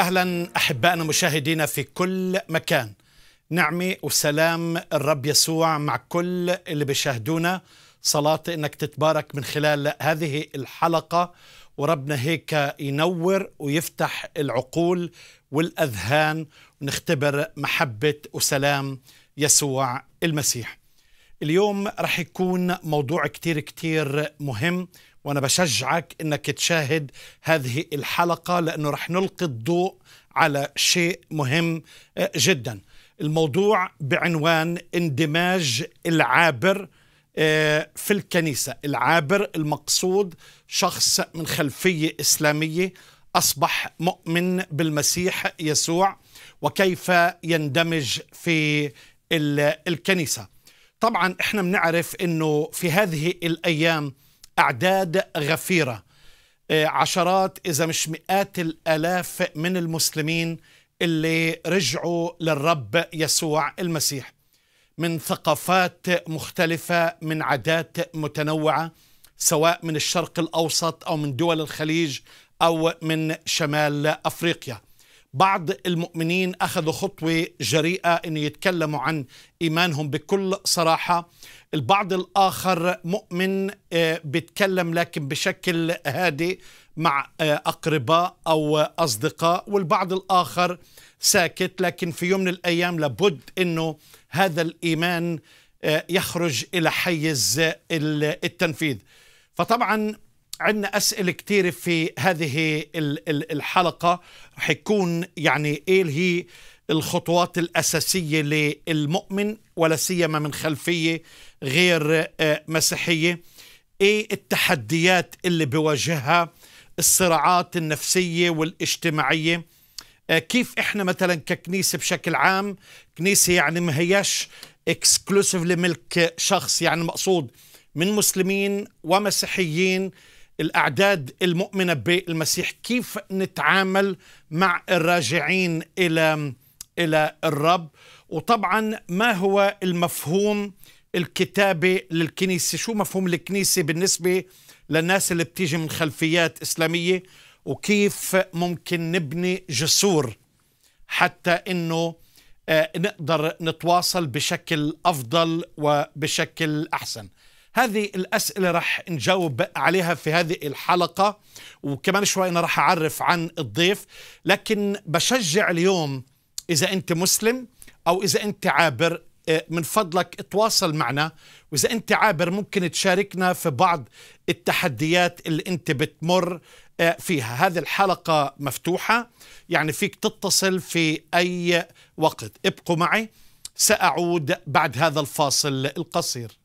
أهلا أحبائنا مشاهدينا في كل مكان نعمة وسلام الرب يسوع مع كل اللي بيشاهدونا صلاة إنك تتبارك من خلال هذه الحلقة وربنا هيك ينور ويفتح العقول والأذهان ونختبر محبة وسلام يسوع المسيح اليوم رح يكون موضوع كتير كتير مهم وأنا بشجعك أنك تشاهد هذه الحلقة لأنه رح نلقي الضوء على شيء مهم آه، جدا الموضوع بعنوان اندماج العابر آه، في الكنيسة العابر المقصود شخص من خلفية إسلامية أصبح مؤمن بالمسيح يسوع وكيف يندمج في الكنيسة طبعا احنا بنعرف انه في هذه الايام أعداد غفيرة آه، عشرات إذا مش مئات الآلاف من المسلمين اللي رجعوا للرب يسوع المسيح من ثقافات مختلفة من عادات متنوعة سواء من الشرق الأوسط أو من دول الخليج أو من شمال أفريقيا بعض المؤمنين أخذوا خطوة جريئة أن يتكلموا عن إيمانهم بكل صراحة البعض الآخر مؤمن آه، بيتكلم لكن بشكل هادئ مع آه، أقرباء أو أصدقاء والبعض الآخر ساكت لكن في يوم من الأيام لابد أنه هذا الإيمان آه، يخرج إلى حيز التنفيذ فطبعا عندنا أسئلة كثيرة في هذه الحلقة رح يكون يعني إيه هي الخطوات الأساسية للمؤمن ولا سيما من خلفية غير آه، مسيحية ايه التحديات اللي بيواجهها الصراعات النفسية والاجتماعية آه، كيف احنا مثلا ككنيسة بشكل عام كنيسة يعني ما هياش اكسكلوسيف لملك شخص يعني مقصود من مسلمين ومسيحيين الأعداد المؤمنة بالمسيح كيف نتعامل مع الراجعين إلى إلى الرب وطبعا ما هو المفهوم الكتابة للكنيسة شو مفهوم الكنيسة بالنسبة للناس اللي بتيجي من خلفيات إسلامية وكيف ممكن نبني جسور حتى أنه آه، نقدر نتواصل بشكل أفضل وبشكل أحسن هذه الأسئلة رح نجاوب عليها في هذه الحلقة وكمان شوي أنا رح أعرف عن الضيف لكن بشجع اليوم إذا أنت مسلم أو إذا أنت عابر آه، من فضلك تواصل معنا وإذا أنت عابر ممكن تشاركنا في بعض التحديات اللي أنت بتمر آه، فيها هذه الحلقة مفتوحة يعني فيك تتصل في أي وقت ابقوا معي سأعود بعد هذا الفاصل القصير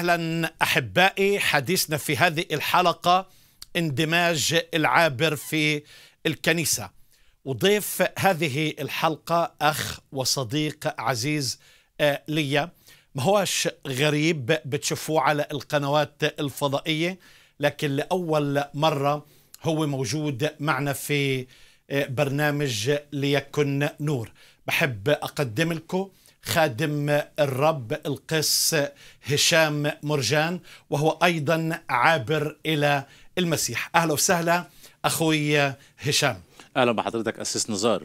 اهلا احبائي حديثنا في هذه الحلقه اندماج العابر في الكنيسه وضيف هذه الحلقه اخ وصديق عزيز آه، ليا ما هوش غريب بتشوفوه على القنوات الفضائيه لكن لاول مره هو موجود معنا في آه، برنامج ليكن نور بحب اقدم لكم خادم الرب القس هشام مرجان وهو ايضا عابر الى المسيح اهلا وسهلا اخوي هشام اهلا بحضرتك اسس نزار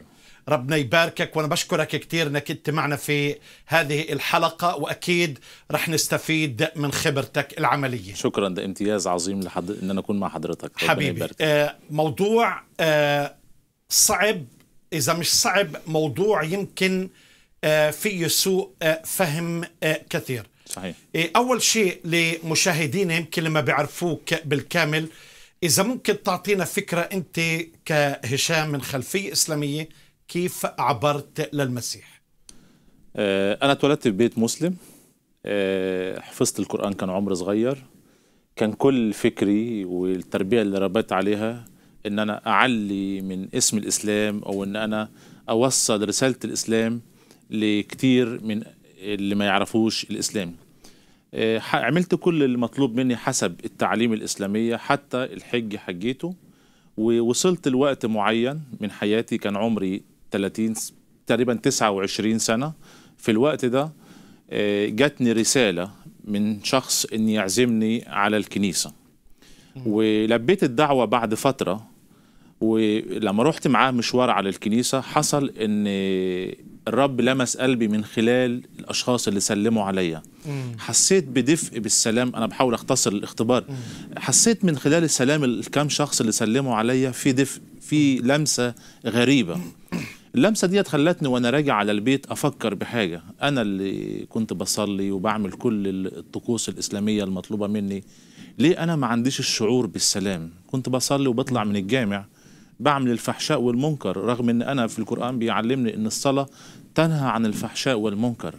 ربنا يباركك وانا بشكرك كثير انك كنت معنا في هذه الحلقه واكيد رح نستفيد من خبرتك العمليه شكرا ده امتياز عظيم لحد ان انا اكون مع حضرتك حبيبي آه موضوع آه صعب اذا مش صعب موضوع يمكن آه آه، فيه سوء آه، فهم آه، كثير صحيح إيه، أول شيء لمشاهدينا يمكن لما بيعرفوك بالكامل إذا ممكن تعطينا فكرة أنت كهشام من خلفية إسلامية كيف عبرت للمسيح أنا اتولدت في بيت مسلم حفظت القرآن كان عمري صغير كان كل فكري والتربية اللي ربيت عليها إن أنا أعلي من اسم الإسلام أو إن أنا أوصل رسالة الإسلام لكثير من اللي ما يعرفوش الإسلام آه، عملت كل المطلوب مني حسب التعليم الإسلامية حتى الحج حجيته ووصلت لوقت معين من حياتي كان عمري 30 تقريبا 29 سنة في الوقت ده آه، جاتني رسالة من شخص إن يعزمني على الكنيسة ولبيت الدعوة بعد فترة ولما رحت معاه مشوار على الكنيسة حصل ان الرب لمس قلبي من خلال الاشخاص اللي سلموا عليا حسيت بدفء بالسلام انا بحاول اختصر الاختبار حسيت من خلال السلام الكام شخص اللي سلموا عليا في دفء في لمسة غريبة اللمسة ديت خلتني وأنا راجع على البيت أفكر بحاجة أنا اللي كنت بصلي وبعمل كل الطقوس الإسلامية المطلوبة مني ليه أنا ما عنديش الشعور بالسلام كنت بصلي وبطلع من الجامع بعمل الفحشاء والمنكر رغم ان انا في القران بيعلمني ان الصلاه تنهى عن الفحشاء والمنكر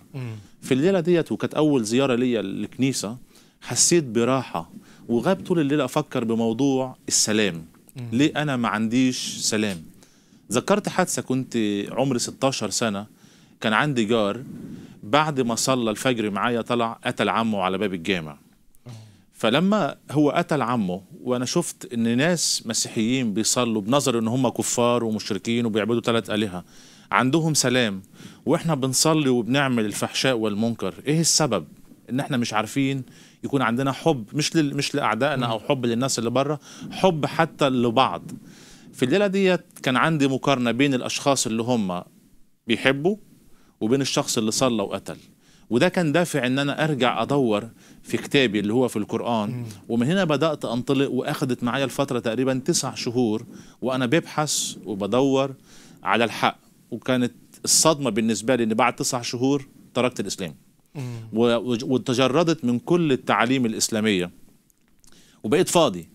في الليله ديت وكانت اول زياره ليا للكنيسه حسيت براحه وغاب طول الليل افكر بموضوع السلام ليه انا ما عنديش سلام ذكرت حادثه كنت عمري 16 سنه كان عندي جار بعد ما صلى الفجر معايا طلع قتل عمه على باب الجامع فلما هو قتل عمه وانا شفت ان ناس مسيحيين بيصلوا بنظر ان هم كفار ومشركين وبيعبدوا ثلاث الهه عندهم سلام واحنا بنصلي وبنعمل الفحشاء والمنكر ايه السبب ان احنا مش عارفين يكون عندنا حب مش لل... مش لاعدائنا او حب للناس اللي بره حب حتى لبعض في الليله ديت كان عندي مقارنه بين الاشخاص اللي هم بيحبوا وبين الشخص اللي صلى وقتل وده كان دافع ان انا ارجع ادور في كتابي اللي هو في القرآن ومن هنا بدأت أنطلق وأخدت معايا الفترة تقريبا تسع شهور وأنا ببحث وبدور على الحق وكانت الصدمة بالنسبة لي إن بعد تسع شهور تركت الإسلام وتجردت من كل التعاليم الإسلامية وبقيت فاضي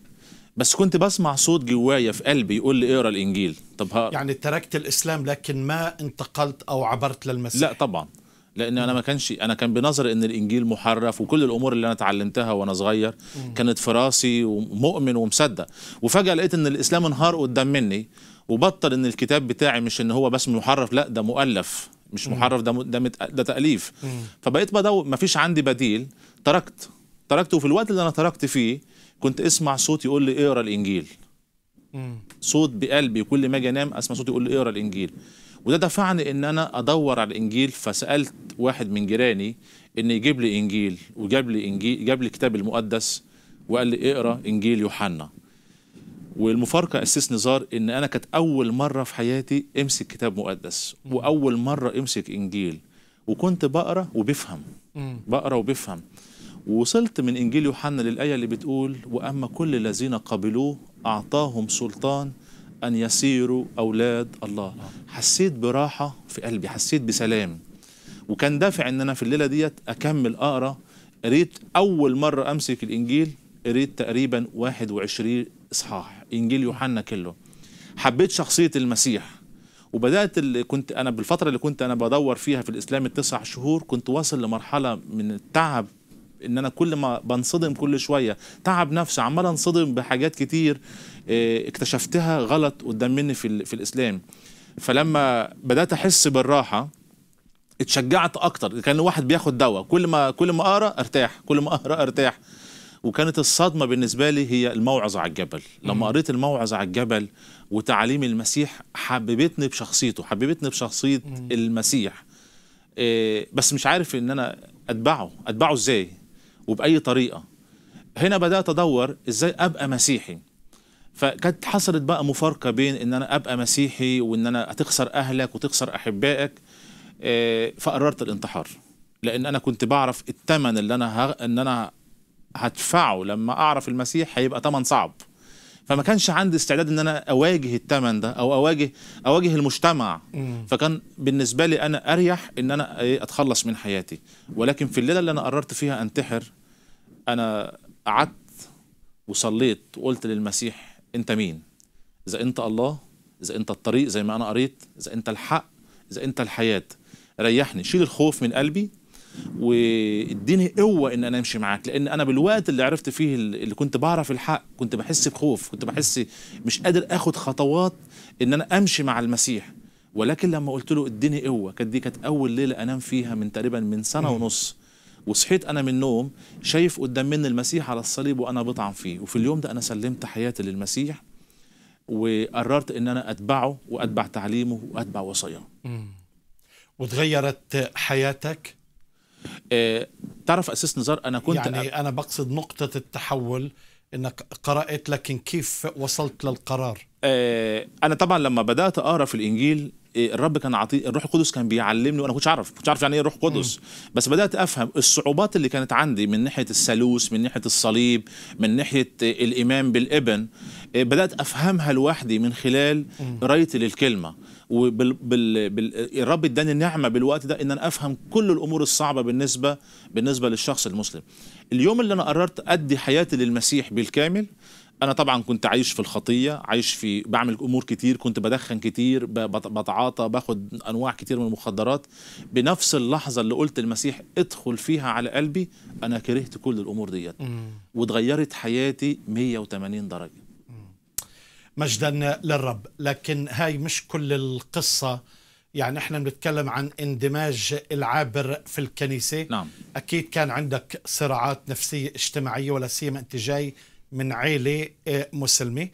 بس كنت بسمع صوت جوايا في قلبي يقول لي اقرا الانجيل طب يعني تركت الاسلام لكن ما انتقلت او عبرت للمسيح لا طبعا لان انا ما كانش انا كان بنظري ان الانجيل محرف وكل الامور اللي انا اتعلمتها وانا صغير كانت في راسي ومؤمن ومصدق وفجاه لقيت ان الاسلام انهار قدام مني وبطل ان الكتاب بتاعي مش ان هو بس محرف لا ده مؤلف مش محرف ده ده, ده تاليف فبقيت بدور مفيش عندي بديل تركت تركت وفي الوقت اللي انا تركت فيه كنت اسمع صوت يقول لي اقرا الانجيل صوت بقلبي كل ما اجي انام اسمع صوت يقول لي اقرا الانجيل وده دفعني ان انا ادور على الانجيل فسالت واحد من جيراني ان يجيب لي انجيل وجاب لي انجيل جاب لي الكتاب المقدس وقال لي اقرا انجيل يوحنا والمفارقه اسس نزار ان انا كانت اول مره في حياتي امسك كتاب مقدس واول مره امسك انجيل وكنت بقرا وبفهم بقرا وبفهم وصلت من انجيل يوحنا للايه اللي بتقول واما كل الذين قبلوه اعطاهم سلطان أن يصيروا أولاد الله حسيت براحة في قلبي حسيت بسلام وكان دافع أن أنا في الليلة ديت أكمل أقرأ قريت أول مرة أمسك الإنجيل قريت تقريبا 21 إصحاح إنجيل يوحنا كله حبيت شخصية المسيح وبدات اللي كنت انا بالفتره اللي كنت انا بدور فيها في الاسلام التسع شهور كنت واصل لمرحله من التعب ان انا كل ما بنصدم كل شويه تعب نفسي عمال انصدم بحاجات كتير آه، اكتشفتها غلط قدام مني في, في الاسلام فلما بدات احس بالراحه اتشجعت اكتر كان واحد بياخد دواء كل ما كل ما اقرا ارتاح كل ما اقرا ارتاح وكانت الصدمة بالنسبة لي هي الموعظة على الجبل لما قريت الموعظة على الجبل وتعاليم المسيح حببتني بشخصيته حببتني بشخصية المسيح آه، بس مش عارف ان انا اتبعه اتبعه ازاي وبأي طريقة هنا بدأت أدور إزاي أبقى مسيحي فكانت حصلت بقى مفارقة بين إن أنا أبقى مسيحي وإن أنا هتخسر أهلك وتخسر أحبائك آه، فقررت الانتحار لأن أنا كنت بعرف التمن اللي أنا ه... إن أنا هدفعه لما أعرف المسيح هيبقى تمن صعب فما كانش عندي استعداد ان انا اواجه الثمن ده او اواجه اواجه المجتمع م. فكان بالنسبه لي انا اريح ان انا إيه، اتخلص من حياتي ولكن في الليله اللي انا قررت فيها انتحر انا قعدت وصليت وقلت للمسيح انت مين اذا انت الله اذا انت الطريق زي ما انا قريت اذا انت الحق اذا انت الحياه ريحني شيل الخوف من قلبي واديني قوه ان انا امشي معاك لان انا بالوقت اللي عرفت فيه اللي كنت بعرف الحق كنت بحس بخوف كنت بحس مش قادر اخد خطوات ان انا امشي مع المسيح ولكن لما قلت له اديني قوه كانت دي كانت اول ليله انام فيها من تقريبا من سنه ونص وصحيت انا من النوم شايف قدام مني المسيح على الصليب وانا بطعم فيه وفي اليوم ده انا سلمت حياتي للمسيح وقررت ان انا اتبعه واتبع تعليمه واتبع وصاياه وتغيرت حياتك آه، تعرف أساس نزار أنا كنت يعني أنا بقصد نقطة التحول انك قرات لكن كيف وصلت للقرار آه، انا طبعا لما بدات اقرا في الانجيل آه، الرب كان عطي الروح القدس كان بيعلمني وانا كنتش اعرف كنتش اعرف يعني ايه روح قدس بس بدات افهم الصعوبات اللي كانت عندي من ناحيه الثالوث من ناحيه الصليب من ناحيه الايمان بالابن بدات افهمها لوحدي من خلال قرايتي للكلمه وبال الرب اداني النعمه بالوقت ده ان انا افهم كل الامور الصعبه بالنسبه بالنسبه للشخص المسلم. اليوم اللي انا قررت ادي حياتي للمسيح بالكامل انا طبعا كنت عايش في الخطيه عايش في بعمل امور كتير كنت بدخن كتير بتعاطى باخد انواع كتير من المخدرات بنفس اللحظه اللي قلت المسيح ادخل فيها على قلبي انا كرهت كل الامور ديت واتغيرت حياتي 180 درجه مجدا للرب لكن هاي مش كل القصة يعني احنا بنتكلم عن اندماج العابر في الكنيسة نعم. أكيد كان عندك صراعات نفسية اجتماعية ولا سيما أنت جاي من عيلة آه، مسلمة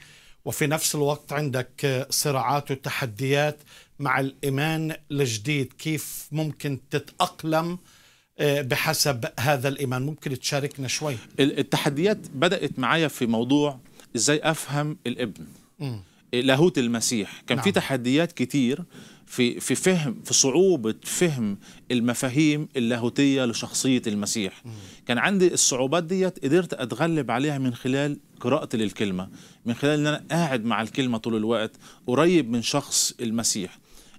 وفي نفس الوقت عندك آه، صراعات وتحديات مع الإيمان الجديد كيف ممكن تتأقلم آه، بحسب هذا الإيمان ممكن تشاركنا شوي التحديات بدأت معايا في موضوع إزاي أفهم الابن إيه، لاهوت المسيح كان نعم. في تحديات كتير في في فهم في صعوبه فهم المفاهيم اللاهوتيه لشخصيه المسيح مم. كان عندي الصعوبات ديت قدرت اتغلب عليها من خلال قراءتي للكلمه من خلال ان انا قاعد مع الكلمه طول الوقت قريب من شخص المسيح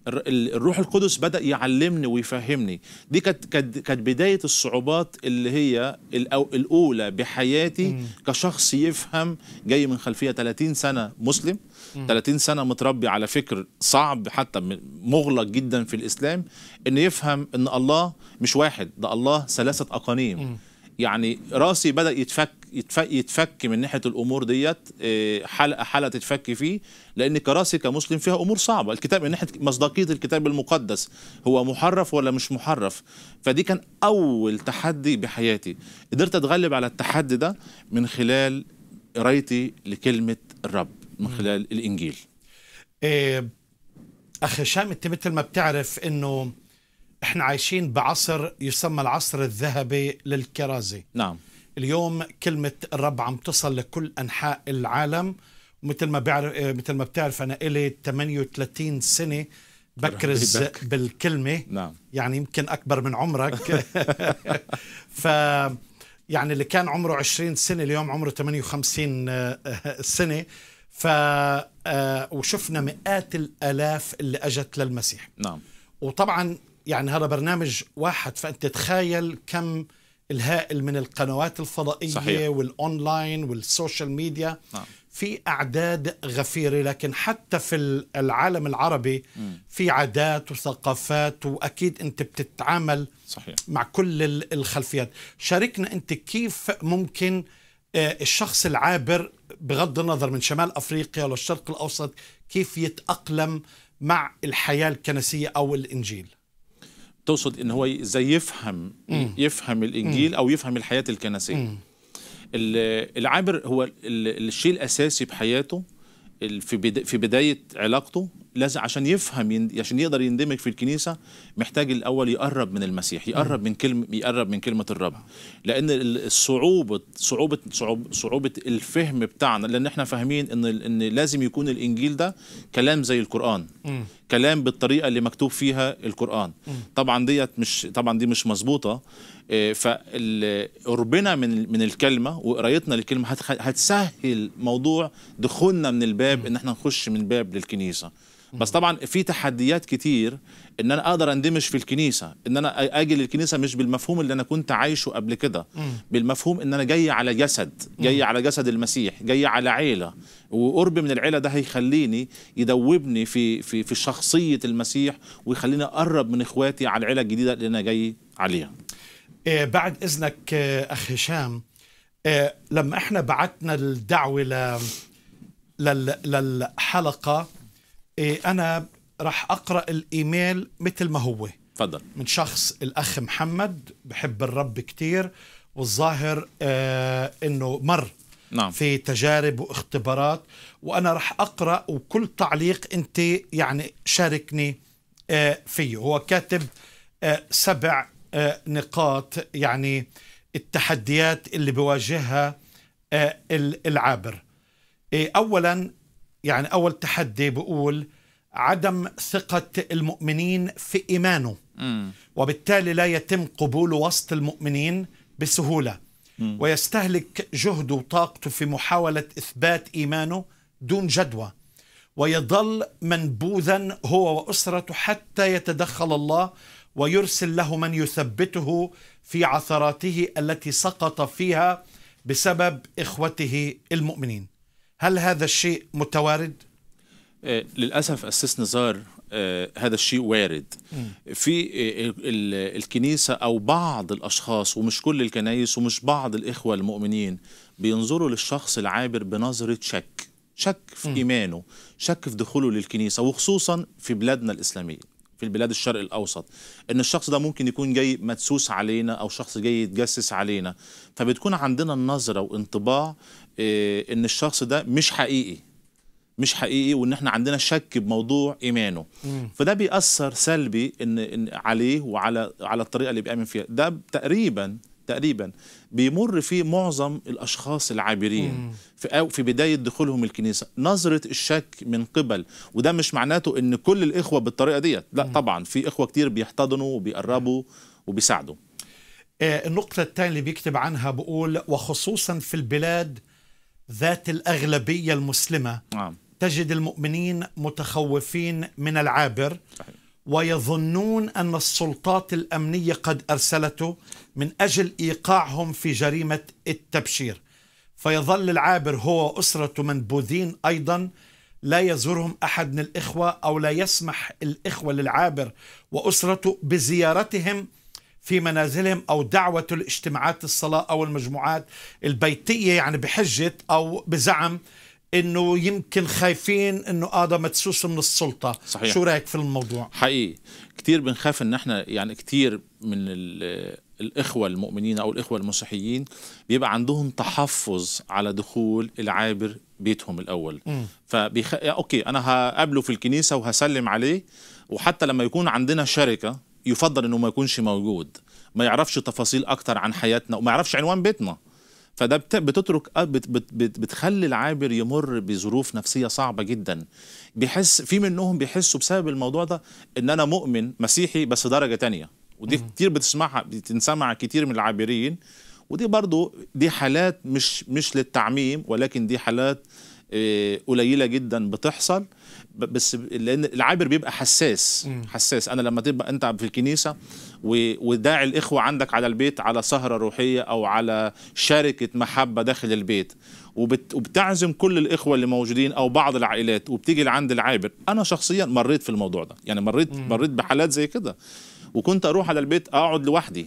الروح القدس بدا يعلمني ويفهمني دي كانت كانت بدايه الصعوبات اللي هي الاولى بحياتي مم. كشخص يفهم جاي من خلفيه 30 سنه مسلم مم. 30 سنه متربي على فكر صعب حتى مغلق جدا في الاسلام ان يفهم ان الله مش واحد ده الله ثلاثه اقانيم يعني راسي بدا يتفك يتفك, يتفك من ناحيه الامور ديت آه، حلقه حلقه تتفك فيه لان كراسي كمسلم فيها امور صعبه الكتاب من ناحيه مصداقيه الكتاب المقدس هو محرف ولا مش محرف فدي كان اول تحدي بحياتي قدرت اتغلب على التحدي ده من خلال قرايتي لكلمه الرب من خلال الانجيل إيه اخ هشام انت مثل ما بتعرف انه احنا عايشين بعصر يسمى العصر الذهبي للكرازي نعم اليوم كلمة الرب عم تصل لكل أنحاء العالم مثل ما بعرف مثل ما بتعرف أنا إلي 38 سنة بكرز بالكلمة نعم. يعني يمكن أكبر من عمرك ف يعني اللي كان عمره 20 سنة اليوم عمره 58 آه، سنة ف آه، وشفنا مئات الآلاف اللي أجت للمسيح نعم وطبعا يعني هذا برنامج واحد فانت تخيل كم الهائل من القنوات الفضائيه صحيح. والاونلاين والسوشيال ميديا نعم. في اعداد غفيره لكن حتى في العالم العربي م. في عادات وثقافات واكيد انت بتتعامل صحيح. مع كل الخلفيات شاركنا انت كيف ممكن آه، الشخص العابر بغض النظر من شمال افريقيا للشرق الاوسط كيف يتاقلم مع الحياه الكنسيه او الانجيل تقصد ان هو ازاي يفهم يفهم الانجيل او يفهم الحياه الكنسيه العابر هو الشيء الاساسي بحياته في بدايه علاقته لازم عشان يفهم عشان يقدر يندمج في الكنيسه محتاج الاول يقرب من المسيح يقرب من كلمه يقرب من كلمه الرب لان الصعوبه صعوبه صعوبه, صعوبة الفهم بتاعنا لان احنا فاهمين ان ان لازم يكون الانجيل ده كلام زي القران كلام بالطريقه اللي مكتوب فيها القران طبعا ديت مش طبعا دي مش مظبوطه آه، فقربنا من من الكلمه وقرايتنا للكلمه هتسهل موضوع دخولنا من الباب ان احنا نخش من باب للكنيسه بس طبعا في تحديات كتير ان انا اقدر اندمج في الكنيسه ان انا اجي للكنيسه مش بالمفهوم اللي انا كنت عايشه قبل كده بالمفهوم ان انا جاي على جسد جاي على جسد المسيح جاي على عيله وقربي من العيله ده هيخليني يدوبني في في في شخصيه المسيح ويخليني اقرب من اخواتي على العيله الجديده اللي انا جاي عليها آه، بعد اذنك آه، اخ هشام آه، لما احنا بعتنا الدعوه ل للحلقه إيه، انا راح اقرا الايميل مثل ما هو تفضل من شخص الاخ محمد بحب الرب كثير والظاهر آه انه مر نعم. في تجارب واختبارات وانا راح اقرا وكل تعليق انت يعني شاركني آه فيه هو كاتب آه سبع آه نقاط يعني التحديات اللي بواجهها آه العابر آه اولا يعني أول تحدي بقول عدم ثقة المؤمنين في إيمانه وبالتالي لا يتم قبول وسط المؤمنين بسهولة ويستهلك جهده وطاقته في محاولة إثبات إيمانه دون جدوى ويظل منبوذا هو وأسرته حتى يتدخل الله ويرسل له من يثبته في عثراته التي سقط فيها بسبب إخوته المؤمنين هل هذا الشيء متوارد؟ آه، للأسف أسس نزار آه، هذا الشيء وارد في آه، الكنيسة أو بعض الأشخاص ومش كل الكنايس ومش بعض الإخوة المؤمنين بينظروا للشخص العابر بنظرة شك شك في م. إيمانه شك في دخوله للكنيسة وخصوصا في بلادنا الإسلامية في البلاد الشرق الأوسط إن الشخص ده ممكن يكون جاي مدسوس علينا أو شخص جاي يتجسس علينا فبتكون عندنا النظرة وانطباع آه، ان الشخص ده مش حقيقي مش حقيقي وان احنا عندنا شك بموضوع ايمانه مم. فده بيأثر سلبي إن, ان عليه وعلى على الطريقه اللي بيامن فيها ده تقريبا تقريبا بيمر فيه معظم الاشخاص العابرين في أو في بدايه دخولهم الكنيسه نظره الشك من قبل وده مش معناته ان كل الاخوه بالطريقه ديت لا مم. طبعا في اخوه كتير بيحتضنوا وبيقربوا وبيساعدوا آه، النقطة الثانية اللي بيكتب عنها بقول وخصوصا في البلاد ذات الأغلبية المسلمة نعم. تجد المؤمنين متخوفين من العابر صحيح. ويظنون أن السلطات الأمنية قد أرسلته من أجل إيقاعهم في جريمة التبشير فيظل العابر هو أسرته منبوذين أيضا لا يزورهم أحد من الإخوة أو لا يسمح الإخوة للعابر وأسرته بزيارتهم في منازلهم أو دعوة لاجتماعات الصلاة أو المجموعات البيتية يعني بحجة أو بزعم انه يمكن خايفين انه هذا مدسوس من السلطه صحيح. شو رايك في الموضوع حقيقي كثير بنخاف ان احنا يعني كثير من الاخوه المؤمنين او الاخوه المسيحيين بيبقى عندهم تحفظ على دخول العابر بيتهم الاول م. فبيخ... اوكي انا هقابله في الكنيسه وهسلم عليه وحتى لما يكون عندنا شركه يفضل انه ما يكونش موجود ما يعرفش تفاصيل اكتر عن حياتنا وما يعرفش عنوان بيتنا فده بتترك آه، بتخلي العابر يمر بظروف نفسيه صعبه جدا بيحس في منهم بيحسوا بسبب الموضوع ده ان انا مؤمن مسيحي بس درجه تانية ودي كتير بتسمعها بتنسمع كتير من العابرين ودي برضو دي حالات مش مش للتعميم ولكن دي حالات آه، قليله جدا بتحصل بس لان العابر بيبقى حساس حساس انا لما تبقى انت في الكنيسه وداعي الاخوه عندك على البيت على سهره روحيه او على شركه محبه داخل البيت وبتعزم كل الاخوه اللي موجودين او بعض العائلات وبتيجي لعند العابر انا شخصيا مريت في الموضوع ده يعني مريت مريت بحالات زي كده وكنت اروح على البيت اقعد لوحدي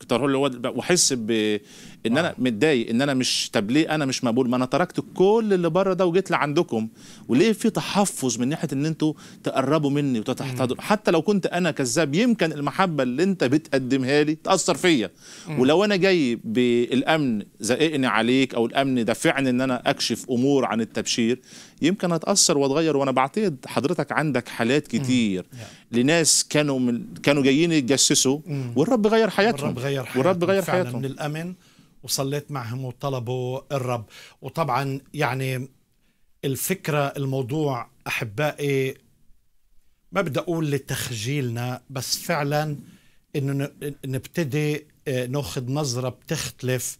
كتر اللي هو واحس بان انا آه. متضايق ان انا مش طب ليه انا مش مقبول ما انا تركت كل اللي بره ده وجيت لعندكم وليه في تحفظ من ناحيه ان انتوا تقربوا مني وتتحضروا حتى لو كنت انا كذاب يمكن المحبه اللي انت بتقدمها لي تاثر فيا ولو انا جاي بالامن زققني عليك او الامن دفعني ان انا اكشف امور عن التبشير يمكن اتاثر واتغير وانا بعتقد حضرتك عندك حالات كتير لناس كانوا من كانوا جايين يتجسسوا والرب غير حياتهم والرب غير حياتهم والرب غير فعلا من الامن وصليت معهم وطلبوا الرب وطبعا يعني الفكره الموضوع احبائي ما بدي اقول لتخجيلنا بس فعلا انه نبتدي آه، ناخذ نظره بتختلف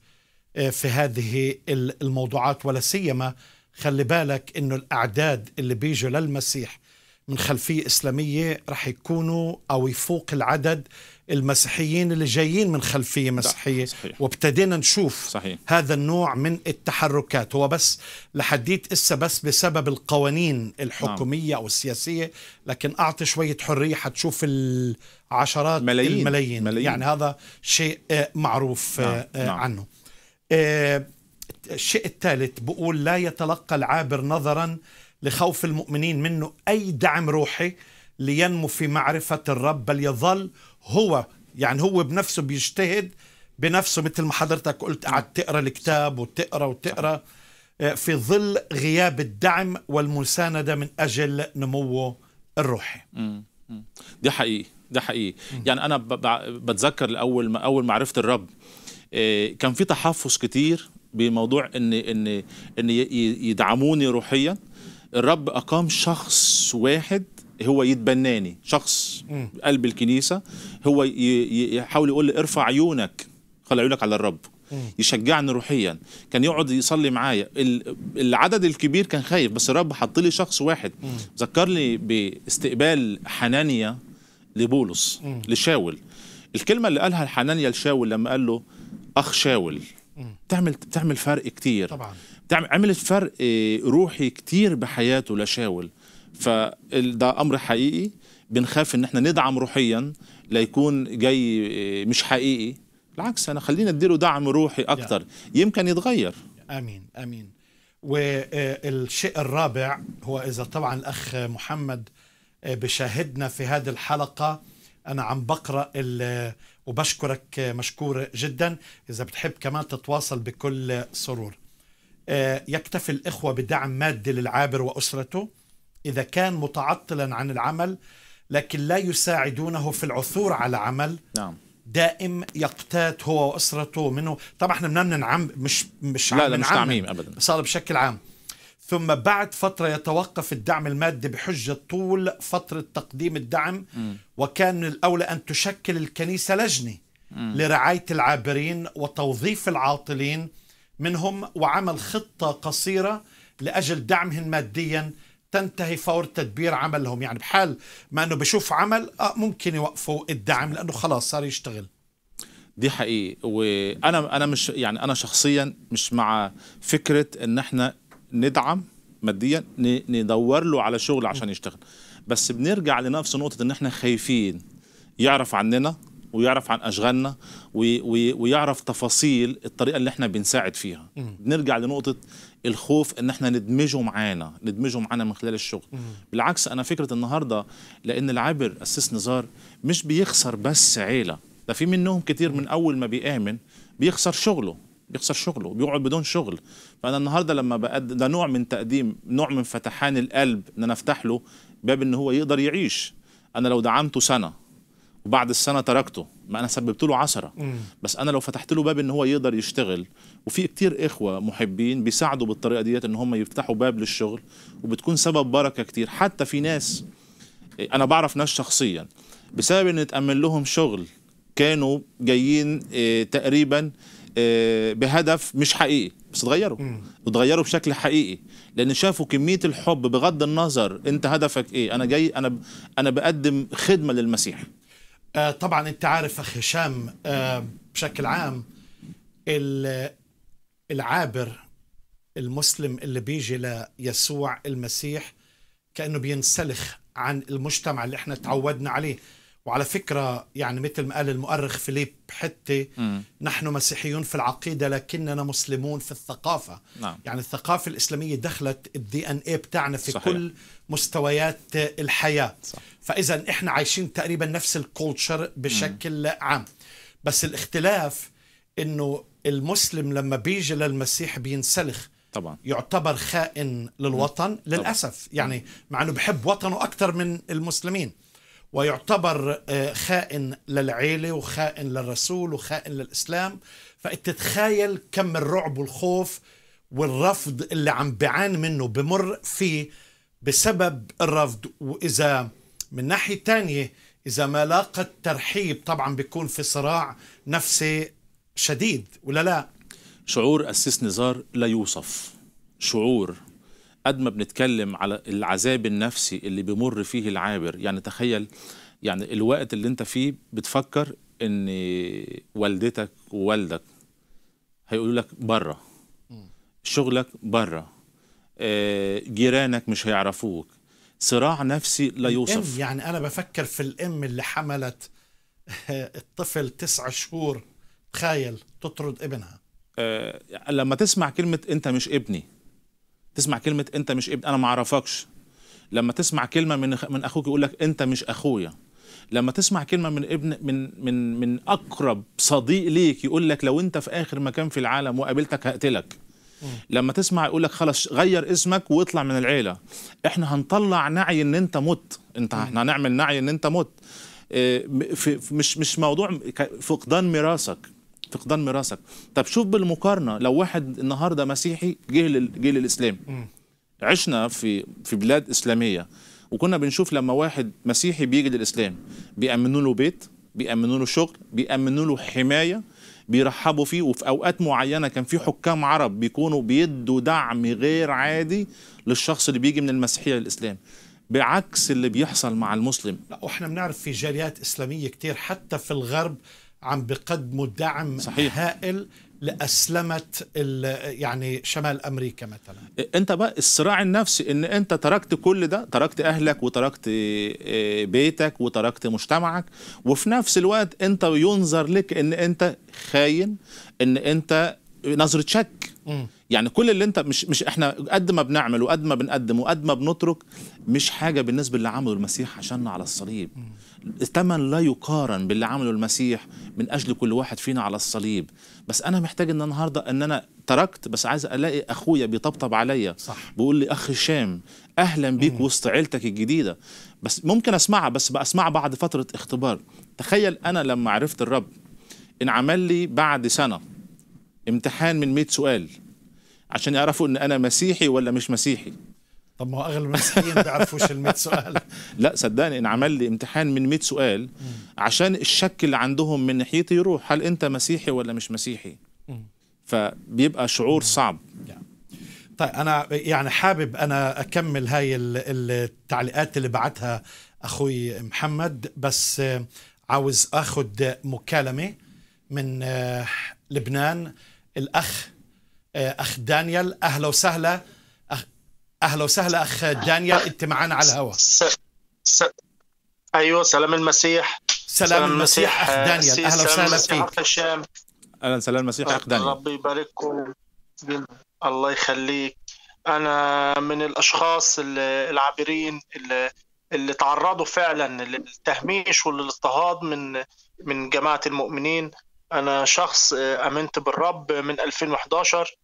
آه، في هذه الموضوعات ولا سيما خلي بالك انه الاعداد اللي بيجوا للمسيح من خلفيه اسلاميه رح يكونوا او يفوق العدد المسيحيين اللي جايين من خلفيه مسيحيه صحيح. وابتدينا نشوف صحيح. هذا النوع من التحركات هو بس لحديت اسا بس بسبب القوانين الحكوميه نعم. او السياسيه لكن اعطي شويه حريه حتشوف العشرات ملايين. الملايين ملايين. يعني هذا شيء آه، معروف آه، نعم،, نعم. عنه نعم. الشيء الثالث بقول لا يتلقى العابر نظرا لخوف المؤمنين منه أي دعم روحي لينمو في معرفة الرب بل يظل هو يعني هو بنفسه بيجتهد بنفسه مثل ما حضرتك قلت قاعد تقرا الكتاب وتقرا وتقرا آه، في ظل غياب الدعم والمسانده من اجل نموه الروحي. ده حقيقي ده حقيقي يعني انا بتذكر الاول ما اول ما عرفت الرب آه، كان في تحفظ كتير بموضوع ان ان ان يدعموني روحيا الرب اقام شخص واحد هو يتبناني شخص قلب الكنيسه هو يحاول يقول لي ارفع عيونك خلي عيونك على الرب يشجعني روحيا كان يقعد يصلي معايا العدد الكبير كان خايف بس الرب حط لي شخص واحد ذكرني باستقبال حنانيا لبولس لشاول الكلمه اللي قالها حنانيا لشاول لما قال له اخ شاول بتعمل بتعمل فرق كتير طبعا بتعمل عملت فرق آه، روحي كتير بحياته لشاول فده امر حقيقي بنخاف ان احنا ندعم روحيا ليكون جاي آه، مش حقيقي بالعكس انا خلينا اديله دعم روحي اكتر يمكن يتغير امين امين والشيء آه، الرابع هو اذا طبعا الاخ محمد بشاهدنا في هذه الحلقه انا عم بقرا وبشكرك مشكور جدا إذا بتحب كمان تتواصل بكل سرور آه، يكتفي الإخوة بدعم مادي للعابر وأسرته إذا كان متعطلا عن العمل لكن لا يساعدونه في العثور على عمل نعم دائم يقتات هو واسرته منه طبعا احنا بدنا نعم مش مش عم لا لا مش تعميم ابدا صار بشكل عام ثم بعد فترة يتوقف الدعم المادي بحجة طول فترة تقديم الدعم م. وكان من الأولى أن تشكل الكنيسة لجنة م. لرعاية العابرين وتوظيف العاطلين منهم وعمل خطة قصيرة لأجل دعمهم ماديا تنتهي فور تدبير عملهم يعني بحال ما أنه بشوف عمل آه ممكن يوقفوا الدعم لأنه خلاص صار يشتغل دي حقيقي وانا انا مش يعني انا شخصيا مش مع فكره ان احنا ندعم ماديا ندور له على شغل عشان يشتغل بس بنرجع لنفس نقطه ان احنا خايفين يعرف عننا ويعرف عن اشغالنا ويعرف تفاصيل الطريقه اللي احنا بنساعد فيها بنرجع لنقطه الخوف ان احنا ندمجه معانا ندمجه معانا من خلال الشغل بالعكس انا فكره النهارده لان العابر اسس نزار مش بيخسر بس عيله ده في منهم كتير من اول ما بيامن بيخسر شغله بيخسر شغله بيقعد بدون شغل فانا النهارده لما بقد ده نوع من تقديم نوع من فتحان القلب ان انا افتح له باب ان هو يقدر يعيش انا لو دعمته سنه وبعد السنه تركته ما انا سببت له عثره بس انا لو فتحت له باب ان هو يقدر يشتغل وفي كتير اخوه محبين بيساعدوا بالطريقه ديت ان هم يفتحوا باب للشغل وبتكون سبب بركه كتير حتى في ناس انا بعرف ناس شخصيا بسبب ان اتامن لهم شغل كانوا جايين آه، تقريبا آه، بهدف مش حقيقي بس اتغيروا اتغيروا بشكل حقيقي لان شافوا كميه الحب بغض النظر انت هدفك ايه انا جاي انا انا بقدم خدمه للمسيح آه طبعا انت عارف اخ هشام آه بشكل عام العابر المسلم اللي بيجي ليسوع المسيح كانه بينسلخ عن المجتمع اللي احنا تعودنا عليه وعلى فكرة يعني مثل ما قال المؤرخ فيليب حتى نحن مسيحيون في العقيدة لكننا مسلمون في الثقافة نعم. يعني الثقافة الإسلامية دخلت الدي ان اي بتاعنا في صحيح. كل مستويات الحياة صح. فإذا إحنا عايشين تقريبا نفس الكولتشر بشكل مم. عام بس الاختلاف إنه المسلم لما بيجي للمسيح بينسلخ طبعا يعتبر خائن للوطن طبعا. للأسف يعني مع أنه بحب وطنه أكثر من المسلمين ويعتبر آه، خائن للعيلة وخائن للرسول وخائن للإسلام فأنت كم الرعب والخوف والرفض اللي عم بيعان منه بمر فيه بسبب الرفض وإذا من ناحية تانية إذا ما لاقى الترحيب طبعا بيكون في صراع نفسي شديد ولا لا شعور أسس نزار لا يوصف شعور قد ما بنتكلم على العذاب النفسي اللي بيمر فيه العابر يعني تخيل يعني الوقت اللي انت فيه بتفكر ان والدتك ووالدك هيقولوا لك بره شغلك بره آه، جيرانك مش هيعرفوك صراع نفسي لا يوصف يعني انا بفكر في الام اللي حملت آه، الطفل تسعة شهور تخيل تطرد ابنها أه لما تسمع كلمة أنت مش ابني تسمع كلمه انت مش ابن انا ما اعرفكش لما تسمع كلمه من من اخوك يقول لك انت مش اخويا لما تسمع كلمه من ابن من من من اقرب صديق ليك يقول لك لو انت في اخر مكان في العالم وقابلتك هقتلك لما تسمع يقول لك خلاص غير اسمك واطلع من العيله احنا هنطلع نعي ان انت مت انت احنا هنعمل نعي ان انت مت آه، مش مش موضوع فقدان ميراثك فقدان ميراثك طب شوف بالمقارنه لو واحد النهارده مسيحي جه جه للاسلام عشنا في في بلاد اسلاميه وكنا بنشوف لما واحد مسيحي بيجي للاسلام بيامنوا له بيت بيامنوا له شغل بيامنوا له حمايه بيرحبوا فيه وفي اوقات معينه كان في حكام عرب بيكونوا بيدوا دعم غير عادي للشخص اللي بيجي من المسيحيه للاسلام بعكس اللي بيحصل مع المسلم لا واحنا بنعرف في جاليات اسلاميه كتير حتى في الغرب عم بقدموا دعم صحيح. هائل لاسلمه يعني شمال أمريكا مثلا أنت بقى الصراع النفسي أن أنت تركت كل ده تركت أهلك وتركت آه، آه، بيتك وتركت مجتمعك وفي نفس الوقت أنت ينظر لك أن أنت خاين أن أنت نظرة شك م. يعني كل اللي انت مش مش احنا قد ما بنعمل وقد ما بنقدم وقد ما بنترك مش حاجه بالنسبه اللي عمله المسيح عشاننا على الصليب م. ثمن لا يقارن باللي عمله المسيح من اجل كل واحد فينا على الصليب بس انا محتاج ان النهارده ان انا تركت بس عايز الاقي اخويا بيطبطب عليا بيقول لي اخ هشام اهلا بيك وسط عيلتك الجديده بس ممكن اسمعها بس بسمعها بعد فتره اختبار تخيل انا لما عرفت الرب انعمل لي بعد سنه امتحان من 100 سؤال عشان يعرفوا ان انا مسيحي ولا مش مسيحي طب ما هو اغلب المسيحيين ما بيعرفوش ال 100 سؤال لا صدقني ان عمل لي امتحان من 100 سؤال عشان الشك اللي عندهم من ناحيتي يروح هل انت مسيحي ولا مش مسيحي فبيبقى شعور صعب طيب انا يعني حابب انا اكمل هاي التعليقات اللي بعتها اخوي محمد بس عاوز اخذ مكالمه من آه، لبنان الاخ آه، اخ دانيال اهلا وسهلا اهلا وسهلا اخ دانيال انت معنا على الهواء ايوه سلام المسيح سلام, سلام المسيح اخ آه، دانيال اهلا وسهلا فيك اهلا سلام المسيح اخ دانيال ربي يبارككم الله يخليك انا من الاشخاص العابرين اللي, اللي تعرضوا فعلا للتهميش والاضطهاد من من جماعه المؤمنين انا شخص آه، امنت بالرب من 2011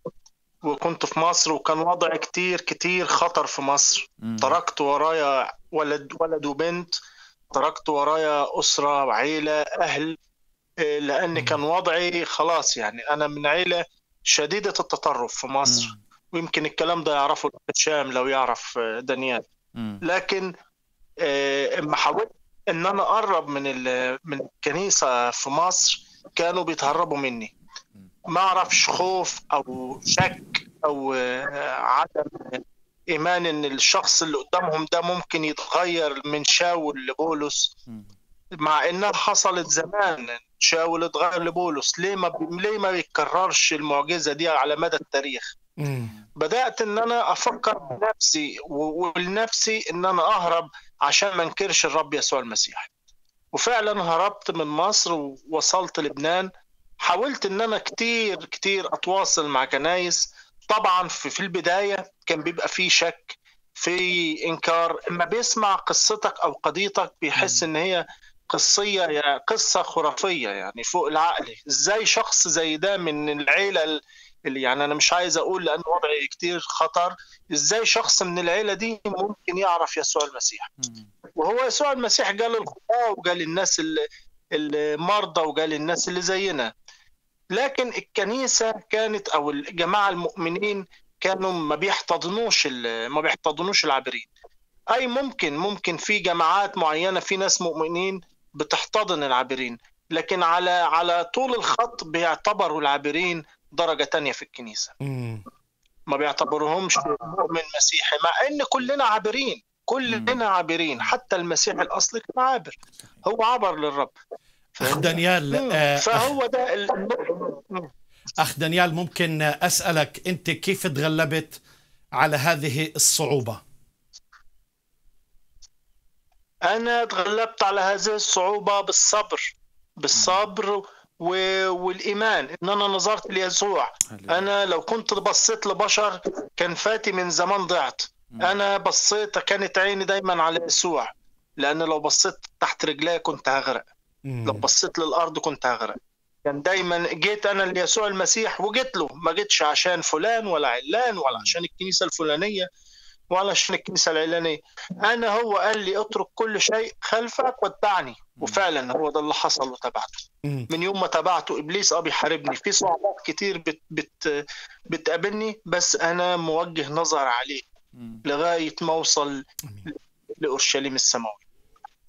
وكنت في مصر وكان وضع كتير كتير خطر في مصر مم. تركت ورايا ولد ولد وبنت تركت ورايا أسرة وعيلة أهل آه، لأن مم. كان وضعي خلاص يعني أنا من عيلة شديدة التطرف في مصر مم. ويمكن الكلام ده يعرفه الشام لو يعرف آه، دانيال لكن اما آه، حاولت ان انا اقرب من من الكنيسه في مصر كانوا بيتهربوا مني ما اعرفش خوف او شك او آه، عدم ايمان ان الشخص اللي قدامهم ده ممكن يتغير من شاول لبولس مع انها حصلت زمان شاول اتغير لبولس ليه ما ب... ليه ما بيتكررش المعجزه دي على مدى التاريخ بدات ان انا افكر بنفسي ولنفسي ان انا اهرب عشان ما انكرش الرب يسوع المسيح وفعلا هربت من مصر ووصلت لبنان حاولت ان انا كتير كتير اتواصل مع كنايس طبعا في, في البدايه كان بيبقى في شك في انكار اما بيسمع قصتك او قضيتك بيحس ان هي قصيه يعني قصه خرافيه يعني فوق العقل ازاي شخص زي ده من العيله اللي يعني انا مش عايز اقول لان وضعي كتير خطر ازاي شخص من العيله دي ممكن يعرف يسوع المسيح وهو يسوع المسيح جاء للخطاه وجاء للناس المرضى وجاء للناس اللي زينا لكن الكنيسه كانت او الجماعه المؤمنين كانوا ما بيحتضنوش ما بيحتضنوش العابرين اي ممكن ممكن في جماعات معينه في ناس مؤمنين بتحتضن العابرين لكن على على طول الخط بيعتبروا العابرين درجه تانية في الكنيسه ما بيعتبروهمش مؤمن مسيحي مع ان كلنا عابرين كلنا عابرين حتى المسيح الاصلي كان عابر هو عبر للرب اخ دانيال آه فهو ده ال... اخ دانيال ممكن اسالك انت كيف تغلبت على هذه الصعوبه انا تغلبت على هذه الصعوبه بالصبر بالصبر و... والايمان ان انا نظرت ليسوع انا لو كنت بصيت لبشر كان فاتي من زمان ضعت انا بصيت كانت عيني دايما على يسوع لان لو بصيت تحت رجلي كنت هغرق لو بصيت للارض كنت هغرق كان دايما جيت انا ليسوع المسيح وجيت له ما جيتش عشان فلان ولا علان ولا عشان الكنيسه الفلانيه ولا عشان الكنيسه العلانيه انا هو قال لي اترك كل شيء خلفك واتبعني وفعلا هو ده اللي حصل وتبعته من يوم ما تبعته ابليس اه بيحاربني في صعوبات كتير بت بت بتقابلني بس انا موجه نظر عليه لغايه ما اوصل لاورشليم السماوي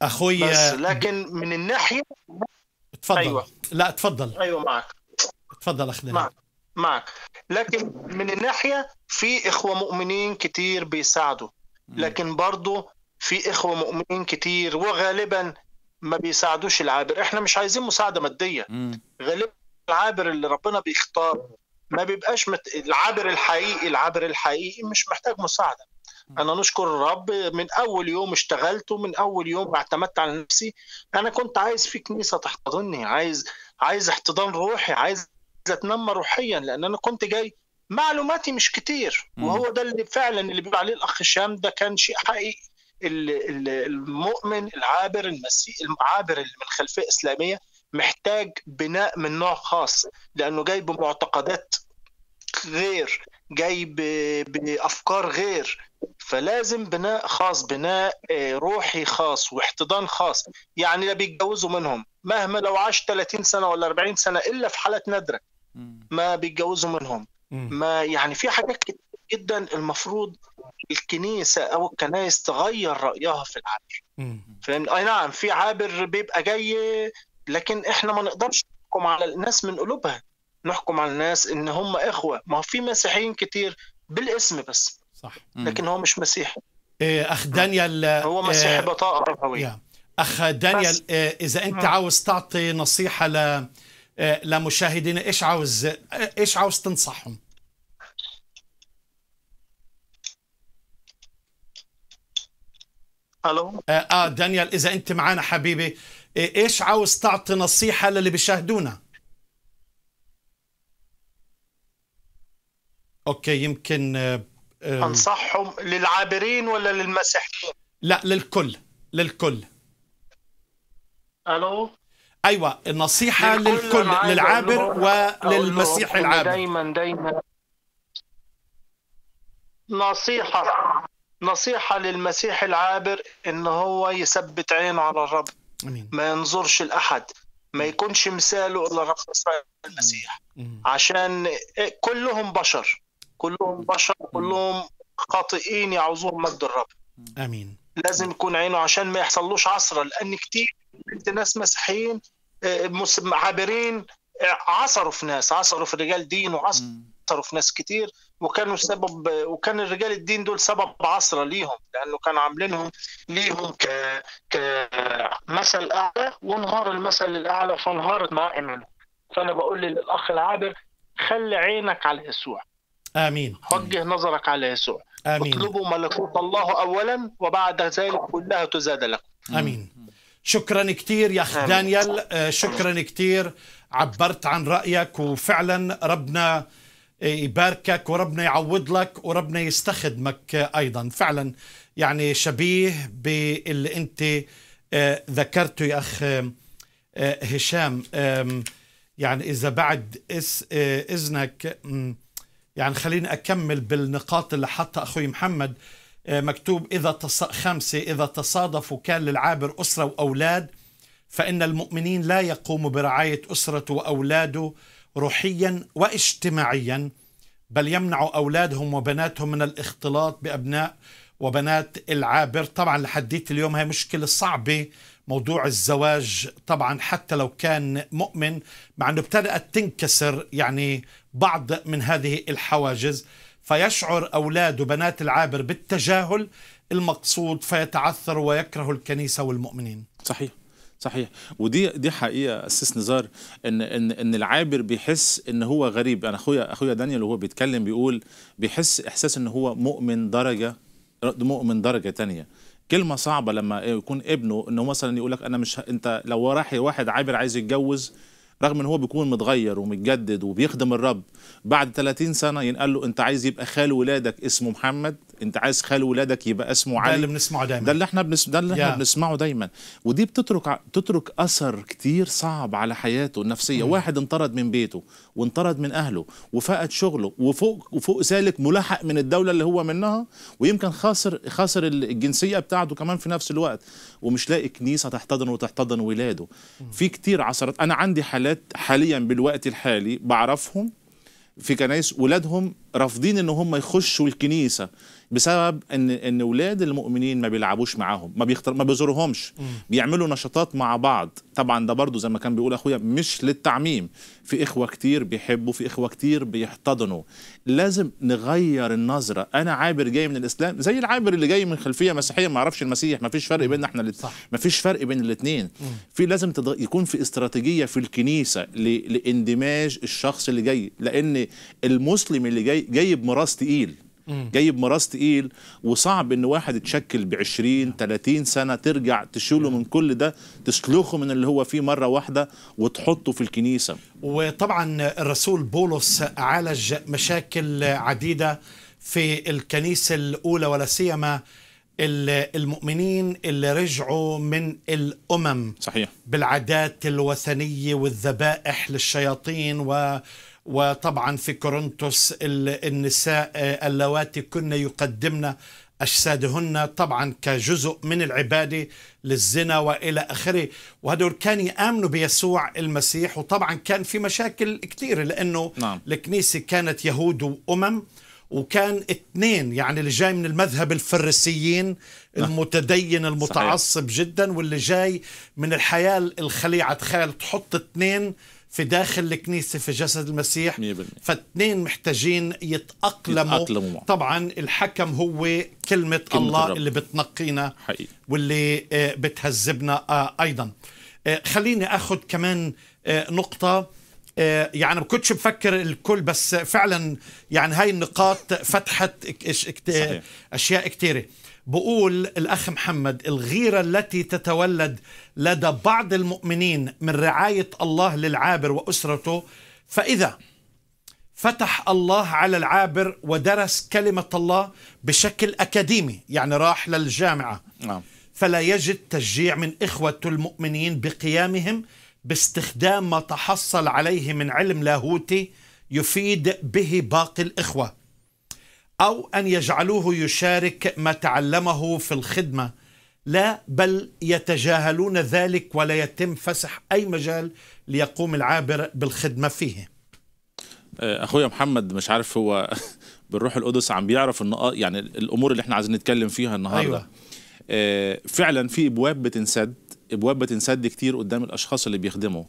اخوي بس آه، لكن من الناحيه تفضل أيوة. لا تفضل ايوه معك تفضل اخ نعم. معك معك لكن من الناحيه في اخوه مؤمنين كتير بيساعدوا لكن برضه في اخوه مؤمنين كتير وغالبا ما بيساعدوش العابر احنا مش عايزين مساعده ماديه غالبا العابر اللي ربنا بيختار ما بيبقاش مت... العابر الحقيقي العابر الحقيقي مش محتاج مساعده انا نشكر الرب من اول يوم اشتغلت ومن اول يوم اعتمدت على نفسي انا كنت عايز في كنيسه تحتضني عايز عايز احتضان روحي عايز اتنمى روحيا لان انا كنت جاي معلوماتي مش كتير وهو ده اللي فعلا اللي بيقول عليه الاخ هشام ده كان شيء حقيقي المؤمن العابر المسيح العابر اللي من خلفيه اسلاميه محتاج بناء من نوع خاص لانه جاي بمعتقدات غير جاي بافكار غير فلازم بناء خاص بناء آه، روحي خاص واحتضان خاص يعني لا بيتجوزوا منهم مهما لو عاش 30 سنه ولا 40 سنه الا في حالات نادره ما بيتجوزوا منهم ما يعني في حاجات جدا المفروض الكنيسه او الكنائس تغير رايها في العابر فاهم اي نعم في عابر بيبقى جاي لكن احنا ما نقدرش نحكم على الناس من قلوبها نحكم على الناس ان هم اخوه ما في مسيحيين كتير بالاسم بس صح لكن هو مش مسيحي آه، اخ دانيال هو آه، مسيحي بطاقه ربويه اخ دانيال آه، اذا انت عاوز تعطي نصيحه ل لمشاهدينا ايش عاوز ايش عاوز تنصحهم الو اه دانيال اذا انت معنا حبيبي ايش عاوز تعطي نصيحه للي بيشاهدونا اوكي يمكن انصحهم للعابرين ولا للمسيحيين؟ لا للكل للكل الو ايوه النصيحه للكل للعابر وللمسيح العابر دايما دايما نصيحه نصيحه للمسيح العابر ان هو يثبت عينه على الرب أمين. ما ينظرش لاحد ما يكونش مثاله الا رب المسيح عشان كلهم بشر كلهم بشر كلهم خاطئين يعوزوهم مجد الرب امين لازم يكون عينه عشان ما يحصلوش عصره لان كتير انت ناس مسيحيين آه، عابرين آه، عصروا في ناس عصروا في رجال دين وعصروا في ناس كتير وكانوا سبب وكان الرجال الدين دول سبب عصره ليهم لانه كانوا عاملينهم ليهم ك كمثل اعلى وانهار المثل الاعلى فانهارت مع ايمانه فانا بقول للاخ العابر خلي عينك على يسوع آمين وجه نظرك على يسوع آمين اطلبوا ملكوت الله أولا وبعد ذلك كلها تزاد لكم آمين شكرا كثير يا أخ دانيال آه، شكرا كثير عبرت عن رأيك وفعلا ربنا يباركك وربنا يعوض لك وربنا يستخدمك أيضا فعلا يعني شبيه باللي أنت آه، ذكرته يا أخ آه، هشام يعني إذا بعد إذنك يعني خليني أكمل بالنقاط اللي حطها أخوي محمد آه، مكتوب إذا تص... خمسة إذا تصادفوا كان للعابر أسرة وأولاد فإن المؤمنين لا يقوم برعاية أسرته وأولاده روحيا واجتماعيا بل يمنعوا أولادهم وبناتهم من الاختلاط بأبناء وبنات العابر طبعا لحديت اليوم هي مشكلة صعبة موضوع الزواج طبعا حتى لو كان مؤمن مع انه ابتدات تنكسر يعني بعض من هذه الحواجز فيشعر اولاد وبنات العابر بالتجاهل المقصود فيتعثر ويكره الكنيسه والمؤمنين صحيح صحيح ودي دي حقيقه اسس نزار ان ان ان العابر بيحس ان هو غريب انا اخويا اخويا دانيال وهو بيتكلم بيقول بيحس احساس ان هو مؤمن درجه مؤمن درجه ثانيه كلمة صعبة لما يكون ابنه انه مثلا يقول لك انا مش انت لو راح واحد عابر عايز يتجوز رغم ان هو بيكون متغير ومتجدد وبيخدم الرب بعد 30 سنة ينقال له انت عايز يبقى خال ولادك اسمه محمد انت عايز خال ولادك يبقى اسمه علي ده اللي بنسمعه دايما ده اللي احنا بنس... ده اللي yeah. احنا بنسمعه دايما ودي بتترك بتترك اثر كتير صعب على حياته النفسيه mm. واحد انطرد من بيته وانطرد من اهله وفقد شغله وفوق وفوق ذلك ملاحق من الدوله اللي هو منها ويمكن خاسر خاسر الجنسيه بتاعته كمان في نفس الوقت ومش لاقي كنيسه تحتضن وتحتضن ولاده mm. في كتير عثرات انا عندي حالات حاليا بالوقت الحالي بعرفهم في كنايس ولادهم رافضين ان هم يخشوا الكنيسه بسبب ان ان اولاد المؤمنين ما بيلعبوش معاهم ما بيختر ما بيزورهمش بيعملوا نشاطات مع بعض طبعا ده برضو زي ما كان بيقول اخويا مش للتعميم في اخوه كتير بيحبوا في اخوه كتير بيحتضنوا لازم نغير النظره انا عابر جاي من الاسلام زي العابر اللي جاي من خلفيه مسيحيه ما يعرفش المسيح ما فيش فرق بيننا احنا ما فيش فرق بين الاثنين في لازم تض... يكون في استراتيجيه في الكنيسه ل... لاندماج الشخص اللي جاي لان المسلم اللي جاي جايب مراس تقيل جايب مراس تقيل وصعب ان واحد اتشكل ب 20 30 سنه ترجع تشيله من كل ده تسلخه من اللي هو فيه مره واحده وتحطه في الكنيسه وطبعا الرسول بولس عالج مشاكل عديده في الكنيسه الاولى ولا سيما المؤمنين اللي رجعوا من الامم صحيح بالعادات الوثنيه والذبائح للشياطين و وطبعا في كورنثوس النساء آه، اللواتي كن يقدمن أجسادهن طبعا كجزء من العبادة للزنا وإلى آخره وهدول كانوا يآمنوا بيسوع المسيح وطبعا كان في مشاكل كثيرة لأنه نعم. الكنيسة كانت يهود وأمم وكان اثنين يعني اللي جاي من المذهب الفريسيين نعم. المتدين المتعصب صحيح. جدا واللي جاي من الحياة الخليعة تخيل تحط اثنين في داخل الكنيسة في جسد المسيح 100% محتاجين يتأقلموا, يتأقلموا طبعا الحكم هو كلمة, كلمة الله الرب. اللي بتنقينا حقيقي. واللي آه، بتهذبنا آه، أيضا آه، خليني أخذ كمان نقطة يعني ما كنتش بفكر الكل بس فعلا يعني هاي النقاط فتحت أشياء كثيره بقول الأخ محمد الغيرة التي تتولد لدى بعض المؤمنين من رعاية الله للعابر وأسرته فإذا فتح الله على العابر ودرس كلمة الله بشكل أكاديمي يعني راح للجامعة نعم. فلا يجد تشجيع من إخوته المؤمنين بقيامهم باستخدام ما تحصل عليه من علم لاهوتي يفيد به باقي الإخوة أو أن يجعلوه يشارك ما تعلمه في الخدمة لا بل يتجاهلون ذلك ولا يتم فسح أي مجال ليقوم العابر بالخدمة فيه آه، أخويا محمد مش عارف هو بالروح القدس عم بيعرف إن آه، يعني الأمور اللي احنا عايزين نتكلم فيها النهاردة أيوة. آه، فعلا في ابواب بتنسد ابواب بتنسد كتير قدام الاشخاص اللي بيخدموا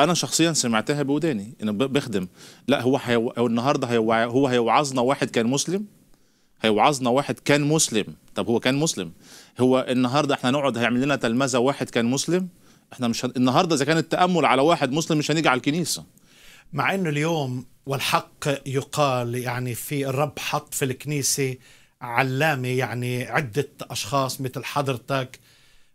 انا شخصيا سمعتها بوداني انا بخدم لا هو حيو... النهارده هيوع... هو هيوعظنا واحد كان مسلم هيوعظنا واحد كان مسلم طب هو كان مسلم هو النهارده احنا نقعد هيعمل لنا تلمذه واحد كان مسلم احنا مش النهارده اذا كان التامل على واحد مسلم مش هنيجي على الكنيسه مع انه اليوم والحق يقال يعني في الرب حط في الكنيسه علامه يعني عده اشخاص مثل حضرتك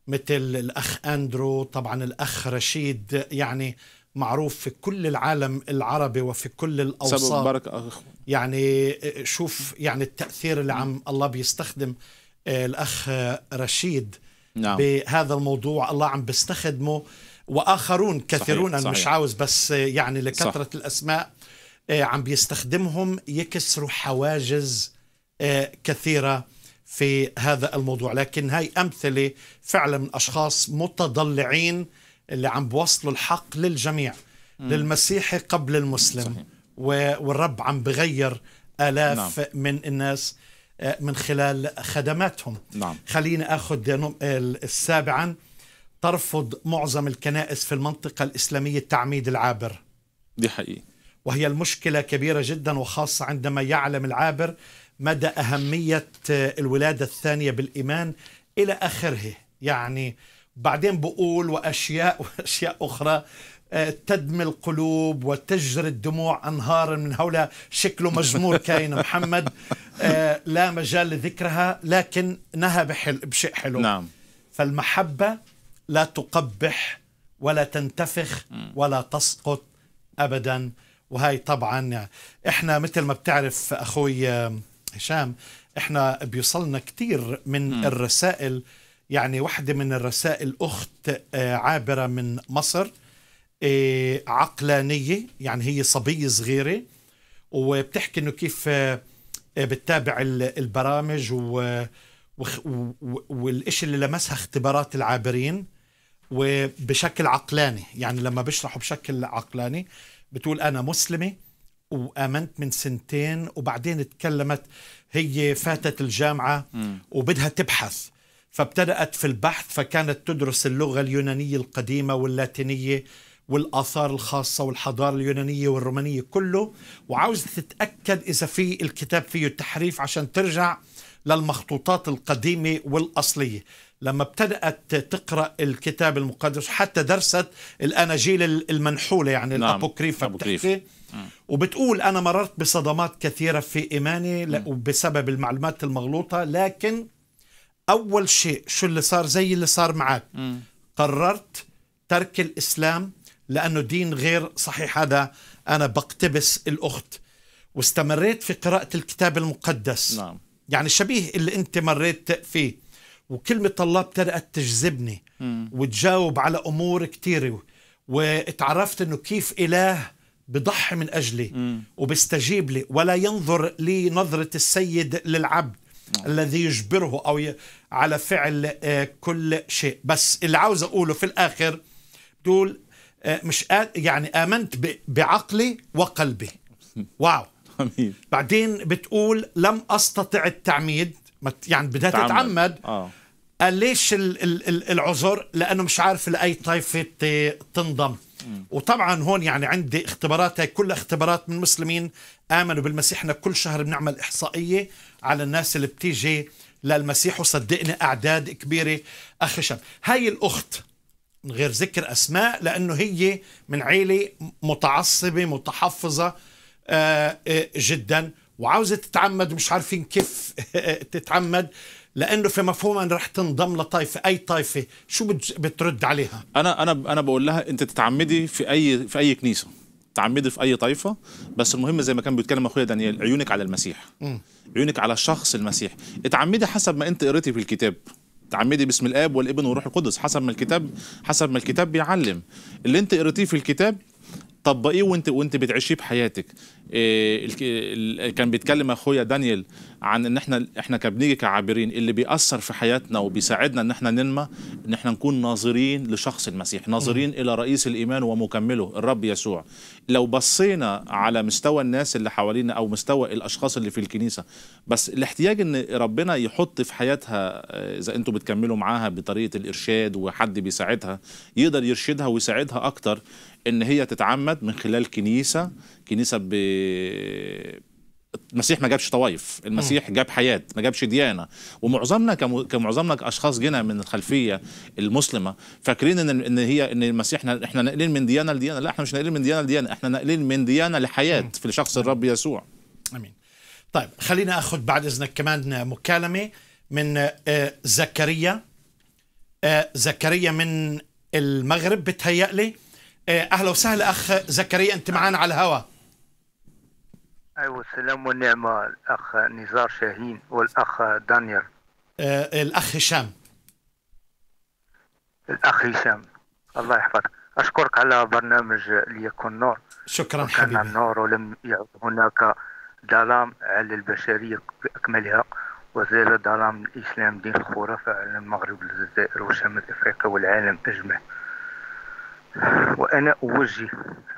مثل الأخ أندرو طبعا الأخ رشيد يعني معروف في كل العالم العربي وفي كل الأوساط بارك أخو. يعني آه، شوف يعني التأثير اللي عم الله بيستخدم آه، الأخ رشيد نعم. بهذا الموضوع الله عم بيستخدمه وآخرون كثيرون صحيح. صحيح. مش عاوز بس آه، يعني لكثرة صح. الأسماء عم بيستخدمهم يكسروا حواجز كثيرة في هذا الموضوع لكن هاي أمثلة فعلا من أشخاص متضلعين اللي عم بوصلوا الحق للجميع م. للمسيحي قبل المسلم صحيح. والرب عم بغير آلاف نعم. من الناس آه، من خلال خدماتهم نعم. خلينا أخذ السابعا ترفض معظم الكنائس في المنطقة الإسلامية التعميد العابر دي حقيقة وهي المشكلة كبيرة جدا وخاصة عندما يعلم العابر مدى أهمية آه، الولادة الثانية بالإيمان إلى آخره يعني بعدين بقول وأشياء وأشياء أخرى آه، تدمي القلوب وتجري الدموع أنهارا من هؤلاء شكله مجمور كاين محمد آه، لا مجال لذكرها لكن بحل بشيء حلو نعم. فالمحبة لا تقبح ولا تنتفخ ولا تسقط أبدا وهي طبعا يعني احنا مثل ما بتعرف أخوي هشام احنا بيوصلنا كثير من م. الرسائل يعني واحدة من الرسائل أخت آه، عابرة من مصر آه، عقلانية يعني هي صبية صغيرة وبتحكي انه كيف آه، بتتابع البرامج و والشيء اللي لمسها اختبارات العابرين وبشكل عقلاني يعني لما بيشرحوا بشكل عقلاني بتقول انا مسلمه وآمنت من سنتين وبعدين تكلمت هي فاتت الجامعة وبدها تبحث فابتدأت في البحث فكانت تدرس اللغة اليونانية القديمة واللاتينية والآثار الخاصة والحضارة اليونانية والرومانية كله وعاوزة تتأكد إذا في الكتاب فيه تحريف عشان ترجع للمخطوطات القديمة والأصلية لما ابتدأت تقرأ الكتاب المقدس حتى درست الأناجيل المنحولة يعني نعم. الأبوكريفة بتحكي وبتقول أنا مررت بصدمات كثيرة في إيماني وبسبب المعلومات المغلوطة لكن أول شيء شو اللي صار زي اللي صار معك قررت ترك الإسلام لأنه دين غير صحيح هذا أنا بقتبس الأخت واستمريت في قراءة الكتاب المقدس نعم. يعني شبيه اللي أنت مريت فيه وكلمة طلاب ابتدأت تجذبني وتجاوب على أمور كثيرة وتعرفت أنه كيف إله بضحي من أجلي مم. وبستجيب لي ولا ينظر لي نظرة السيد للعبد مم. نعم. الذي يجبره أو ي... على فعل آه كل شيء بس اللي عاوز أقوله في الآخر دول آه مش آ... يعني آمنت ب... بعقلي وقلبي واو بعدين بتقول لم أستطع التعميد يعني بدها تتعمد آه. قال ليش العذر لانه مش عارف لاي طائفه تنضم وطبعا هون يعني عندي اختبارات هي كلها اختبارات من مسلمين امنوا بالمسيح احنا كل شهر بنعمل احصائيه على الناس اللي بتيجي للمسيح وصدقني اعداد كبيره اخي شهر هاي الاخت من غير ذكر اسماء لانه هي من عيله متعصبه متحفظه آه، آه، جدا وعاوزه تتعمد مش عارفين كيف تتعمد لانه في مفهوم ان رح تنضم لطائفه اي طائفه شو بترد عليها انا انا انا بقول لها انت تتعمدي في اي في اي كنيسه تعمدي في اي طائفه بس المهم زي ما كان بيتكلم اخويا دانيال عيونك على المسيح م. عيونك على الشخص المسيح اتعمدي حسب ما انت قريتي في الكتاب تعمدي باسم الاب والابن والروح القدس حسب ما الكتاب حسب ما الكتاب بيعلم اللي انت قريتيه في الكتاب طبقيه وانت وانت بتعيشيه بحياتك إيه كان بيتكلم اخويا دانيال عن ان احنا احنا كبنيجي كعابرين اللي بيأثر في حياتنا وبيساعدنا ان احنا ننمى ان احنا نكون ناظرين لشخص المسيح ناظرين الى رئيس الايمان ومكمله الرب يسوع لو بصينا على مستوى الناس اللي حوالينا او مستوى الاشخاص اللي في الكنيسه بس الاحتياج ان ربنا يحط في حياتها اذا انتم بتكملوا معاها بطريقه الارشاد وحد بيساعدها يقدر يرشدها ويساعدها اكتر ان هي تتعمد من خلال كنيسه كنيسه ب المسيح ما جابش طوائف المسيح جاب حياة ما جابش ديانة ومعظمنا كمعظمنا كأشخاص جينا من الخلفية المسلمة فاكرين إن, إن هي إن المسيح إحنا ناقلين من ديانة لديانة لا إحنا مش ناقلين من ديانة لديانة إحنا ناقلين من ديانة لحياة في شخص الرب يسوع أمين طيب خلينا أخذ بعد إذنك كمان مكالمة من آه، زكريا آه، زكريا من المغرب بتهيألي إيه، اهلا وسهلا اخ زكريا انت معانا على الهواء ايوه السلام والنعمه الاخ نزار شاهين والاخ دانيال آه الاخ هشام الاخ هشام الله يحفظك اشكرك على برنامج ليكن نور شكرا حبيبي كان النور ولم يعد هناك ظلام على البشريه باكملها وزال ظلام الاسلام دين الخرافه على المغرب والجزائر وشمال افريقيا والعالم اجمع وأنا أوجه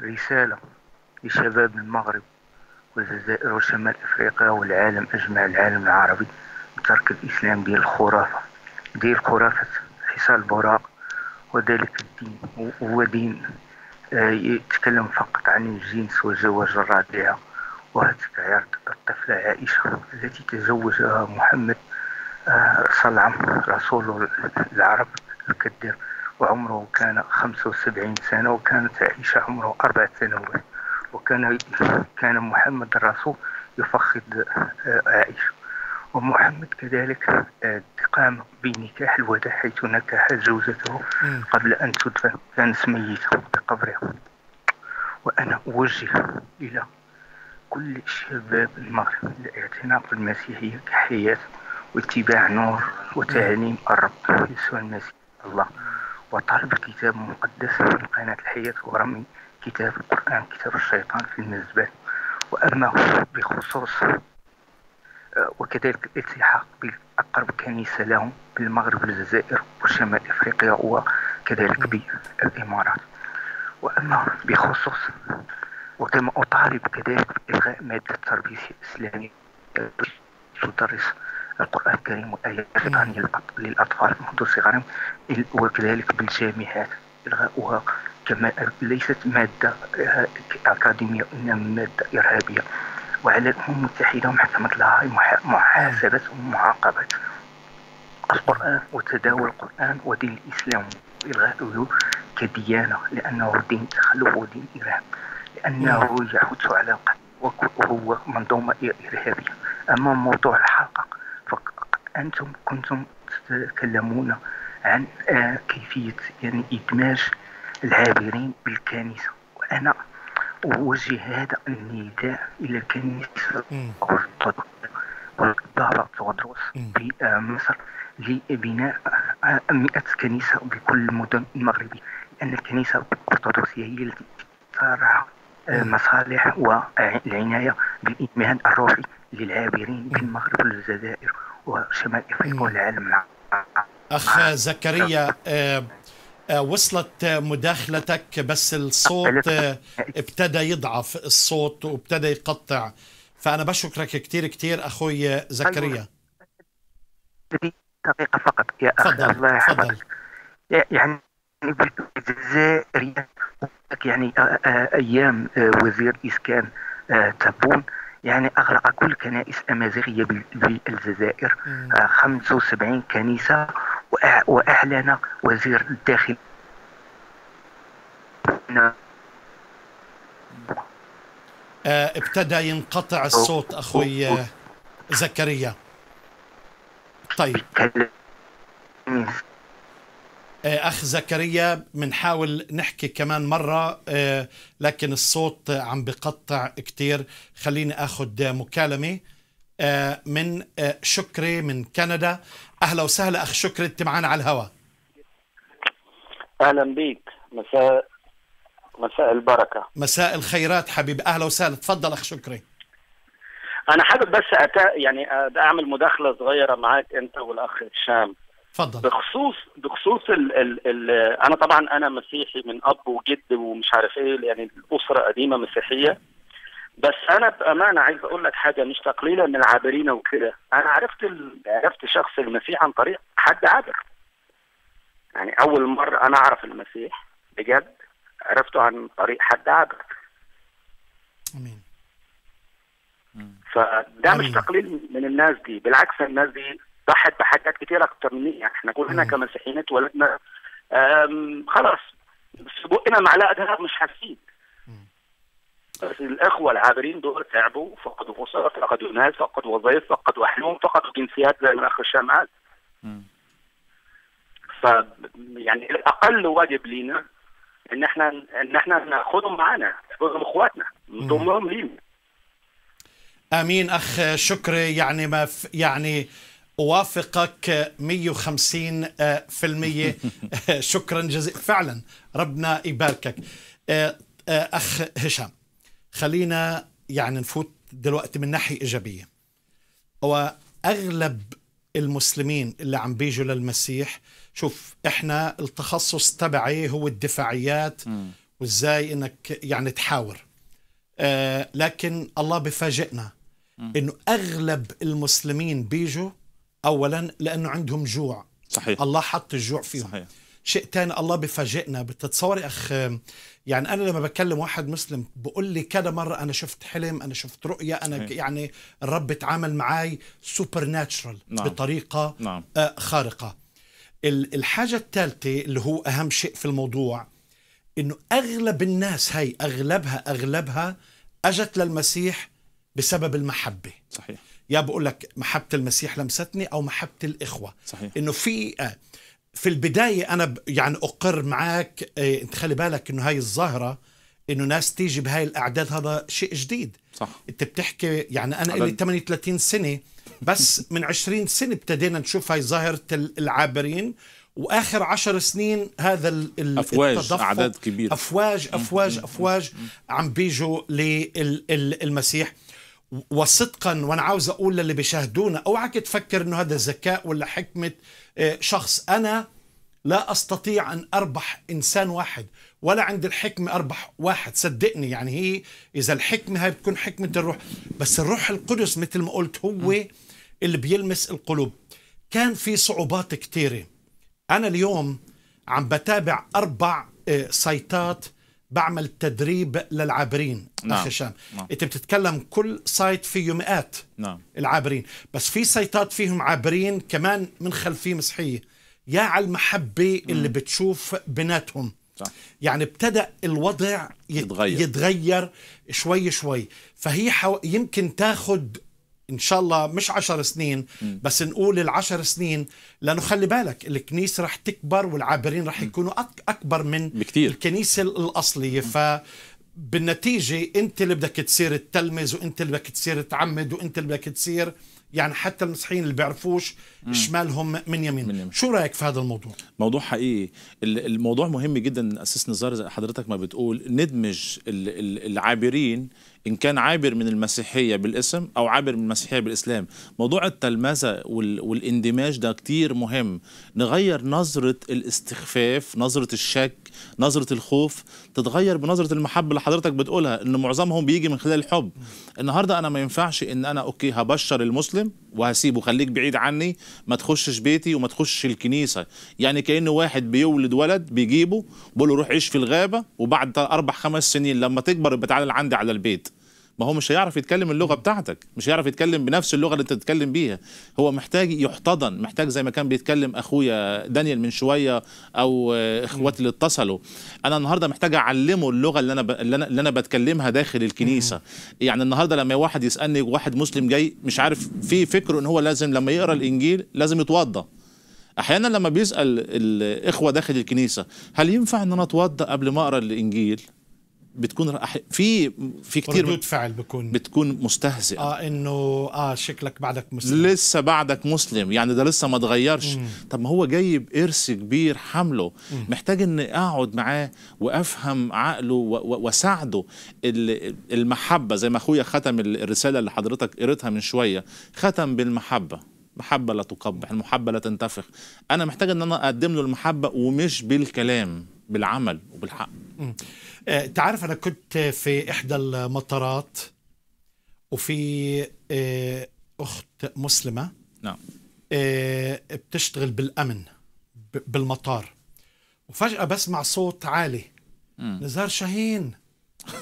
رسالة لشباب المغرب والجزائر وشمال أفريقيا والعالم أجمع العالم العربي بترك الإسلام ديال الخرافة ديال خرافة حصار براق وذلك الدين هو دين آه، يتكلم فقط عن الجنس وزواج الرضيعة وهتك عرض الطفلة عائشة التي تزوجها محمد آه، صلعم رسول العرب الكذاب وعمره كان 75 سنة وكانت عائشة عمره أربع سنوات وكان كان محمد الرسول يفخد آه، عائشة ومحمد كذلك آه، قام بنكاح الوداع حيث نكح زوجته قبل أن تدفن كانت ميتة بقبرها وأنا أوجه إلى كل شباب المغرب الاعتناق بالمسيحية كحياة واتباع نور وتعليم الرب يسوع المسيح الله وطرد كتاب مقدس من قناة الحياة ورمي كتاب القرآن كتاب الشيطان في المزبل وأما بخصوص آه، وكذلك الالتحاق بأقرب كنيسة لهم بالمغرب الجزائر وشمال إفريقيا وكذلك بالإمارات وأما بخصوص وكما أطالب كذلك بإلغاء مادة التربية الإسلامية تدرس القرآن الكريم والآيات للأطفال منذ صغرهم وكذلك بالجامعات إلغاؤها كما ليست مادة آه، أكاديمية إنما مادة إرهابية وعلى الأمم المتحدة ومحكمة لاهاي محاسبة ومعاقبة القرآن وتداول القرآن ودين الإسلام إلغاؤه كديانة لأنه دين تخلف ودين إرهاب لأنه يحث على القتل وهو منظومة إرهابية أما موضوع الحرب انتم كنتم تتكلمون عن آه، كيفيه يعني ادماج العابرين بالكنيسه وانا اوجه هذا النداء الى الكنيسه والدار الارثوذكس بمصر آه، لبناء 100 آه، كنيسه بكل المدن المغربيه لان الكنيسه الارثوذكسيه هي التي ترعى المصالح والعنايه بالادمان الروحي للعابرين بالمغرب والجزائر وشمال افريقيا والعالم نعم. اخ زكريا آه، آه، وصلت مداخلتك بس الصوت آه، ابتدى يضعف الصوت وابتدى يقطع فانا بشكرك كثير كثير اخوي زكريا دقيقه فقط يا اخ الله يحفظك يعني الجزائر يعني ايام وزير اسكان تبون يعني أغلق كل كنائس أمازيغية بالجزائر 75 آه، كنيسة وأعلن وزير الداخل آه، ابتدى ينقطع الصوت أخوي آه، زكريا طيب آه، اخ زكريا بنحاول نحكي كمان مره آه، لكن الصوت عم بقطع كثير خليني اخذ مكالمه آه، من شكري من كندا اهلا وسهلا اخ شكري انت معنا على الهواء اهلا بك مساء مساء البركه مساء الخيرات حبيبي اهلا وسهلا تفضل اخ شكري انا حابب بس أتا... يعني اعمل مداخله صغيره معاك انت والاخ هشام اتفضل بخصوص بخصوص ال ال الـ انا طبعا انا مسيحي من اب وجد ومش عارف ايه يعني الاسره قديمه مسيحيه بس انا بامانه عايز اقول لك حاجه مش تقليلا من العابرين وكده انا عرفت عرفت شخص المسيح عن طريق حد عابر يعني اول مره انا اعرف المسيح بجد عرفته عن طريق حد عابر امين فده مش تقليل من الناس دي بالعكس الناس دي ضحت بحاجات كتير اكتر مني يعني احنا كلنا كمسيحيين اتولدنا خلاص بقنا معلقه ذهب مش حاسين بس الاخوه العابرين دول تعبوا فقدوا اسر فقدوا ناس فقدوا وظائف فقدوا احلام فقدوا جنسيات زي ما هشام قال ف يعني الاقل واجب لينا ان احنا ان احنا ناخذهم معانا ناخذهم اخواتنا نضمهم لينا امين اخ شكري يعني ما ف... يعني اوافقك 150% آه، آه، شكرا جزيلا فعلا ربنا يباركك آه، اخ هشام خلينا يعني نفوت دلوقتي من ناحيه ايجابيه واغلب المسلمين اللي عم بيجوا للمسيح شوف احنا التخصص تبعي هو الدفاعيات وازاي انك يعني تحاور آه لكن الله بفاجئنا انه اغلب المسلمين بيجوا اولا لانه عندهم جوع صحيح الله حط الجوع فيهم صحيح شيء ثاني الله بفاجئنا بتتصوري اخ يعني انا لما بكلم واحد مسلم بقول لي كذا مره انا شفت حلم انا شفت رؤيه انا صحيح. يعني الرب تعامل معي سوبر ناتشرال نعم. بطريقه نعم. آه خارقه الحاجه الثالثه اللي هو اهم شيء في الموضوع انه اغلب الناس هي اغلبها اغلبها اجت للمسيح بسبب المحبه صحيح يا بقول لك محبه المسيح لمستني او محبه الاخوه صحيح. انه في آه، في البدايه انا يعني اقر معك آه، انت خلي بالك انه هاي الظاهره انه ناس تيجي بهاي الاعداد هذا شيء جديد صح انت بتحكي يعني انا لي 38 سنه بس من 20 سنه ابتدينا نشوف هاي ظاهره العابرين واخر عشر سنين هذا افواج اعداد كبيره افواج افواج افواج عم بيجوا للمسيح وصدقا وانا عاوز اقول للي بيشاهدونا اوعك تفكر انه هذا ذكاء ولا حكمه آه، شخص انا لا استطيع ان اربح انسان واحد ولا عند الحكمه اربح واحد صدقني يعني هي اذا الحكمه هي بتكون حكمه الروح بس الروح القدس مثل ما قلت هو اللي بيلمس القلوب كان في صعوبات كثيره انا اليوم عم بتابع اربع آه، سيطات بعمل تدريب للعابرين نعم. اخي هشام نعم. انت بتتكلم كل سايت فيه مئات نعم. العابرين بس في سايتات فيهم عابرين كمان من خلفيه مسيحيه يا على المحبه اللي مم. بتشوف بيناتهم صح. يعني ابتدا الوضع يتغير, يتغير شوي شوي فهي حو... يمكن تاخذ ان شاء الله مش عشر سنين بس نقول العشر سنين لانه خلي بالك الكنيسه رح تكبر والعابرين رح يكونوا اكبر من بكتير. الكنيسه الاصليه ف بالنتيجة أنت اللي بدك تصير تلمز وأنت اللي بدك تصير تعمد وأنت اللي بدك تصير يعني حتى المسيحيين اللي بيعرفوش شمالهم من يمين. من يمين شو رايك في هذا الموضوع موضوع حقيقي الموضوع مهم جدا اساس نزار زي حضرتك ما بتقول ندمج العابرين إن كان عابر من المسيحية بالاسم أو عابر من المسيحية بالإسلام موضوع التلمذة والاندماج ده كتير مهم نغير نظرة الاستخفاف نظرة الشك نظرة الخوف تتغير بنظره المحبة اللي حضرتك بتقولها ان معظمهم بيجي من خلال الحب النهارده انا ما ينفعش ان انا اوكي هبشر المسلم وهسيبه خليك بعيد عني ما تخشش بيتي وما تخشش الكنيسه يعني كأنه واحد بيولد ولد بيجيبه بقول له روح عيش في الغابه وبعد اربع خمس سنين لما تكبر يبقى تعالى عندي على البيت ما هو مش هيعرف يتكلم اللغه بتاعتك مش هيعرف يتكلم بنفس اللغه اللي انت بتتكلم بيها هو محتاج يحتضن محتاج زي ما كان بيتكلم اخويا دانيال من شويه او اخواتي اللي اتصلوا انا النهارده محتاج اعلمه اللغه اللي انا ب... اللي انا اللي انا بتكلمها داخل الكنيسه يعني النهارده لما واحد يسالني واحد مسلم جاي مش عارف في فكره ان هو لازم لما يقرا الانجيل لازم يتوضى احيانا لما بيسال الاخوه داخل الكنيسه هل ينفع ان انا اتوضا قبل ما اقرا الانجيل بتكون في في كثير ردود فعل بكون بتكون مستهزئه اه انه اه شكلك بعدك مسلم لسه بعدك مسلم يعني ده لسه ما اتغيرش طب ما هو جايب ارث كبير حمله مم. محتاج اني اقعد معاه وافهم عقله واساعده المحبه زي ما اخويا ختم الرساله اللي حضرتك قريتها من شويه ختم بالمحبه محبة لا تقبح المحبة لا تنتفخ أنا محتاج أن أنا أقدم له المحبة ومش بالكلام بالعمل وبالحق آه، تعرف أنا كنت في إحدى المطارات وفي آه، أخت مسلمة نعم آه، بتشتغل بالأمن بالمطار وفجأة بسمع صوت عالي نزار شاهين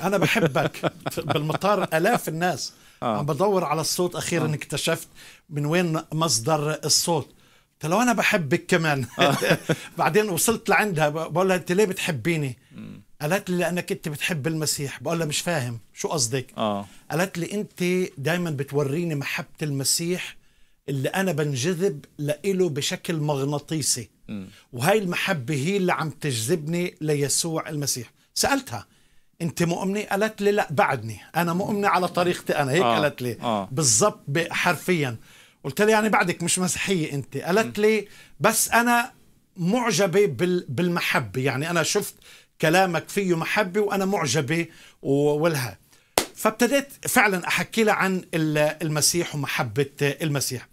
أنا بحبك بالمطار آلاف الناس آه. عم بدور على الصوت أخيرا آه. اكتشفت من وين مصدر الصوت قلت لو انا بحبك كمان آه. بعدين وصلت لعندها بقول لها انت ليه بتحبيني قالت لي لانك انت بتحب المسيح بقول لها مش فاهم شو قصدك آه. قالت لي انت دايما بتوريني محبه المسيح اللي انا بنجذب لإله بشكل مغناطيسي وهي المحبه هي اللي عم تجذبني ليسوع المسيح سالتها انت مؤمنه قالت لي لا بعدني انا مؤمنه على طريقتي انا هيك آه. قالت لي آه. بالضبط حرفيا قلت لي يعني بعدك مش مسيحيه انت قالت لي بس انا معجبه بالمحبه يعني انا شفت كلامك فيه محبه وانا معجبه ولها فابتديت فعلا احكي لها عن المسيح ومحبه المسيح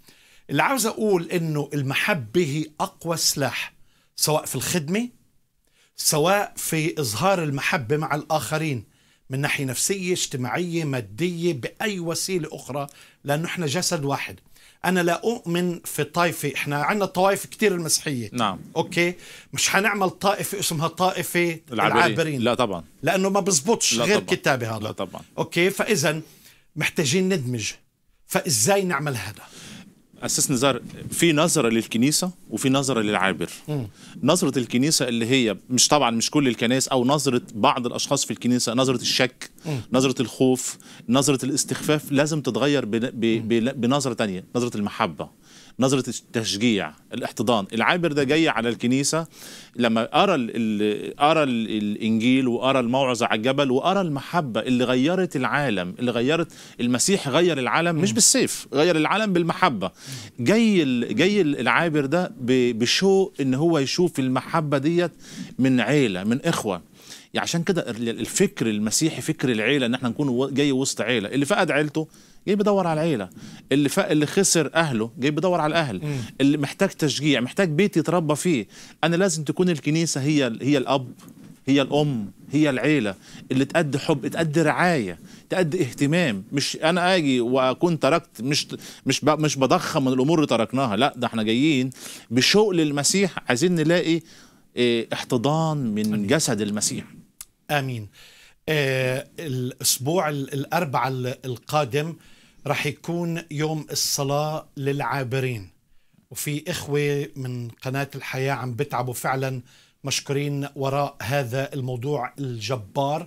اللي عاوز اقول انه المحبه هي اقوى سلاح سواء في الخدمه سواء في اظهار المحبه مع الاخرين من ناحيه نفسيه اجتماعيه ماديه باي وسيله اخرى لانه احنا جسد واحد انا لا اؤمن في طائفه احنا عندنا طوائف كثير المسيحيه نعم اوكي مش حنعمل طائفه اسمها طائفه العابرين, العابرين. لا طبعا لانه ما بزبطش لا غير كتابي هذا لا طبعا اوكي فاذا محتاجين ندمج فازاي نعمل هذا أساس نزار في نظرة للكنيسة وفي نظرة للعابر نظرة الكنيسة اللي هي مش طبعا مش كل الكنائس أو نظرة بعض الأشخاص في الكنيسة نظرة الشك نظرة الخوف نظرة الاستخفاف لازم تتغير بنظرة تانية نظرة المحبة نظره التشجيع الاحتضان العابر ده جاي على الكنيسه لما ارى الـ ارى الـ الانجيل وارى الموعظه على الجبل وارى المحبه اللي غيرت العالم اللي غيرت المسيح غير العالم مش بالسيف غير العالم بالمحبه جاي جاي العابر ده بشو ان هو يشوف المحبه ديت من عيله من اخوه يعني عشان كده الفكر المسيحي فكر العيله ان احنا نكون جاي وسط عيله اللي فقد عيلته جاي بدور على العيله اللي ف... اللي خسر اهله جاي بدور على الاهل مم. اللي محتاج تشجيع محتاج بيت يتربى فيه انا لازم تكون الكنيسه هي هي الاب هي الام هي العيله اللي تأدي حب تأدي رعايه تأدي اهتمام مش انا اجي واكون تركت مش مش ب... مش بضخم من الامور اللي تركناها لا ده احنا جايين بشوق للمسيح عايزين نلاقي اه احتضان من أمين. جسد المسيح امين آه الاسبوع الاربعاء القادم رح يكون يوم الصلاة للعابرين وفي إخوة من قناة الحياة عم بتعبوا فعلا مشكورين وراء هذا الموضوع الجبار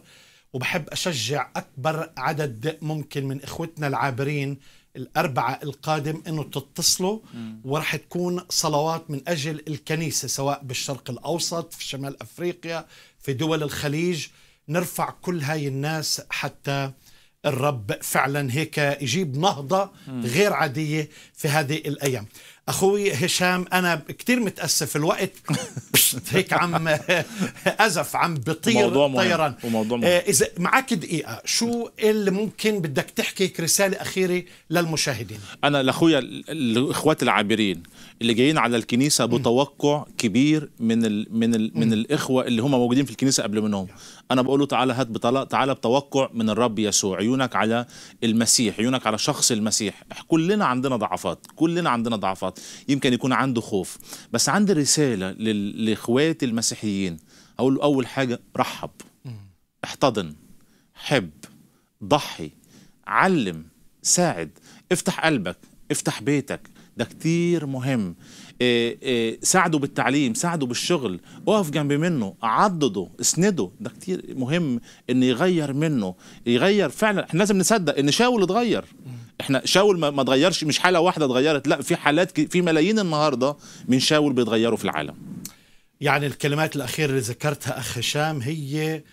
وبحب أشجع أكبر عدد ممكن من إخوتنا العابرين الأربعة القادم أنه تتصلوا ورح تكون صلوات من أجل الكنيسة سواء بالشرق الأوسط في شمال أفريقيا في دول الخليج نرفع كل هاي الناس حتى الرب فعلا هيك يجيب نهضة غير عادية في هذه الأيام أخوي هشام أنا كتير متأسف الوقت هيك عم أزف عم بطير طيران وموضوع آه، إذا معك دقيقة شو اللي ممكن بدك تحكي رسالة أخيرة للمشاهدين أنا لأخويا الإخوات العابرين اللي جايين على الكنيسه بتوقع كبير من الـ من الـ من الاخوه اللي هم موجودين في الكنيسه قبل منهم انا بقول له تعالى هات بطلاق تعالى بتوقع من الرب يسوع عيونك على المسيح عيونك على شخص المسيح كلنا عندنا ضعفات كلنا عندنا ضعفات يمكن يكون عنده خوف بس عندي رساله لاخواتي المسيحيين اقول له اول حاجه رحب احتضن حب ضحي علم ساعد افتح قلبك افتح بيتك ده كتير مهم آه، آه، ساعده بالتعليم ساعده بالشغل اقف جنب منه عضده اسنده ده كتير مهم ان يغير منه يغير فعلا احنا لازم نصدق ان شاول اتغير احنا شاول ما اتغيرش مش حاله واحده اتغيرت لا في حالات في ملايين النهارده من شاول بيتغيروا في العالم يعني الكلمات الاخيره اللي ذكرتها اخ هشام هي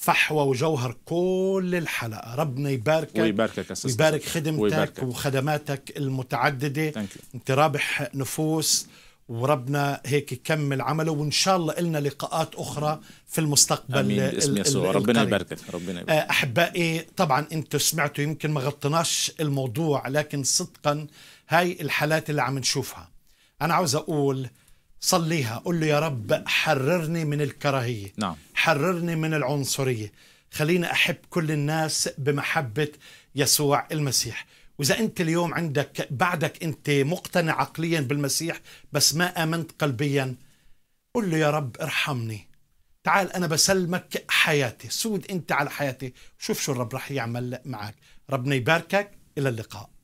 فحوى وجوهر كل الحلقة ربنا يباركك ويباركك ويبارك خدمتك ويباركك. وخدماتك المتعددة انت رابح نفوس وربنا هيك يكمل عمله وان شاء الله لنا لقاءات اخرى في المستقبل امين باسم يسوع ربنا يباركك ربنا يباركك آه، احبائي طبعا انتم سمعتوا يمكن ما غطيناش الموضوع لكن صدقا هاي الحالات اللي عم نشوفها انا عاوز اقول صليها قل له يا رب حررني من الكراهية نعم. حررني من العنصرية خليني أحب كل الناس بمحبة يسوع المسيح وإذا أنت اليوم عندك بعدك أنت مقتنع عقليا بالمسيح بس ما آمنت قلبيا قل له يا رب ارحمني تعال أنا بسلمك حياتي سود أنت على حياتي شوف شو الرب رح يعمل معك ربنا يباركك إلى اللقاء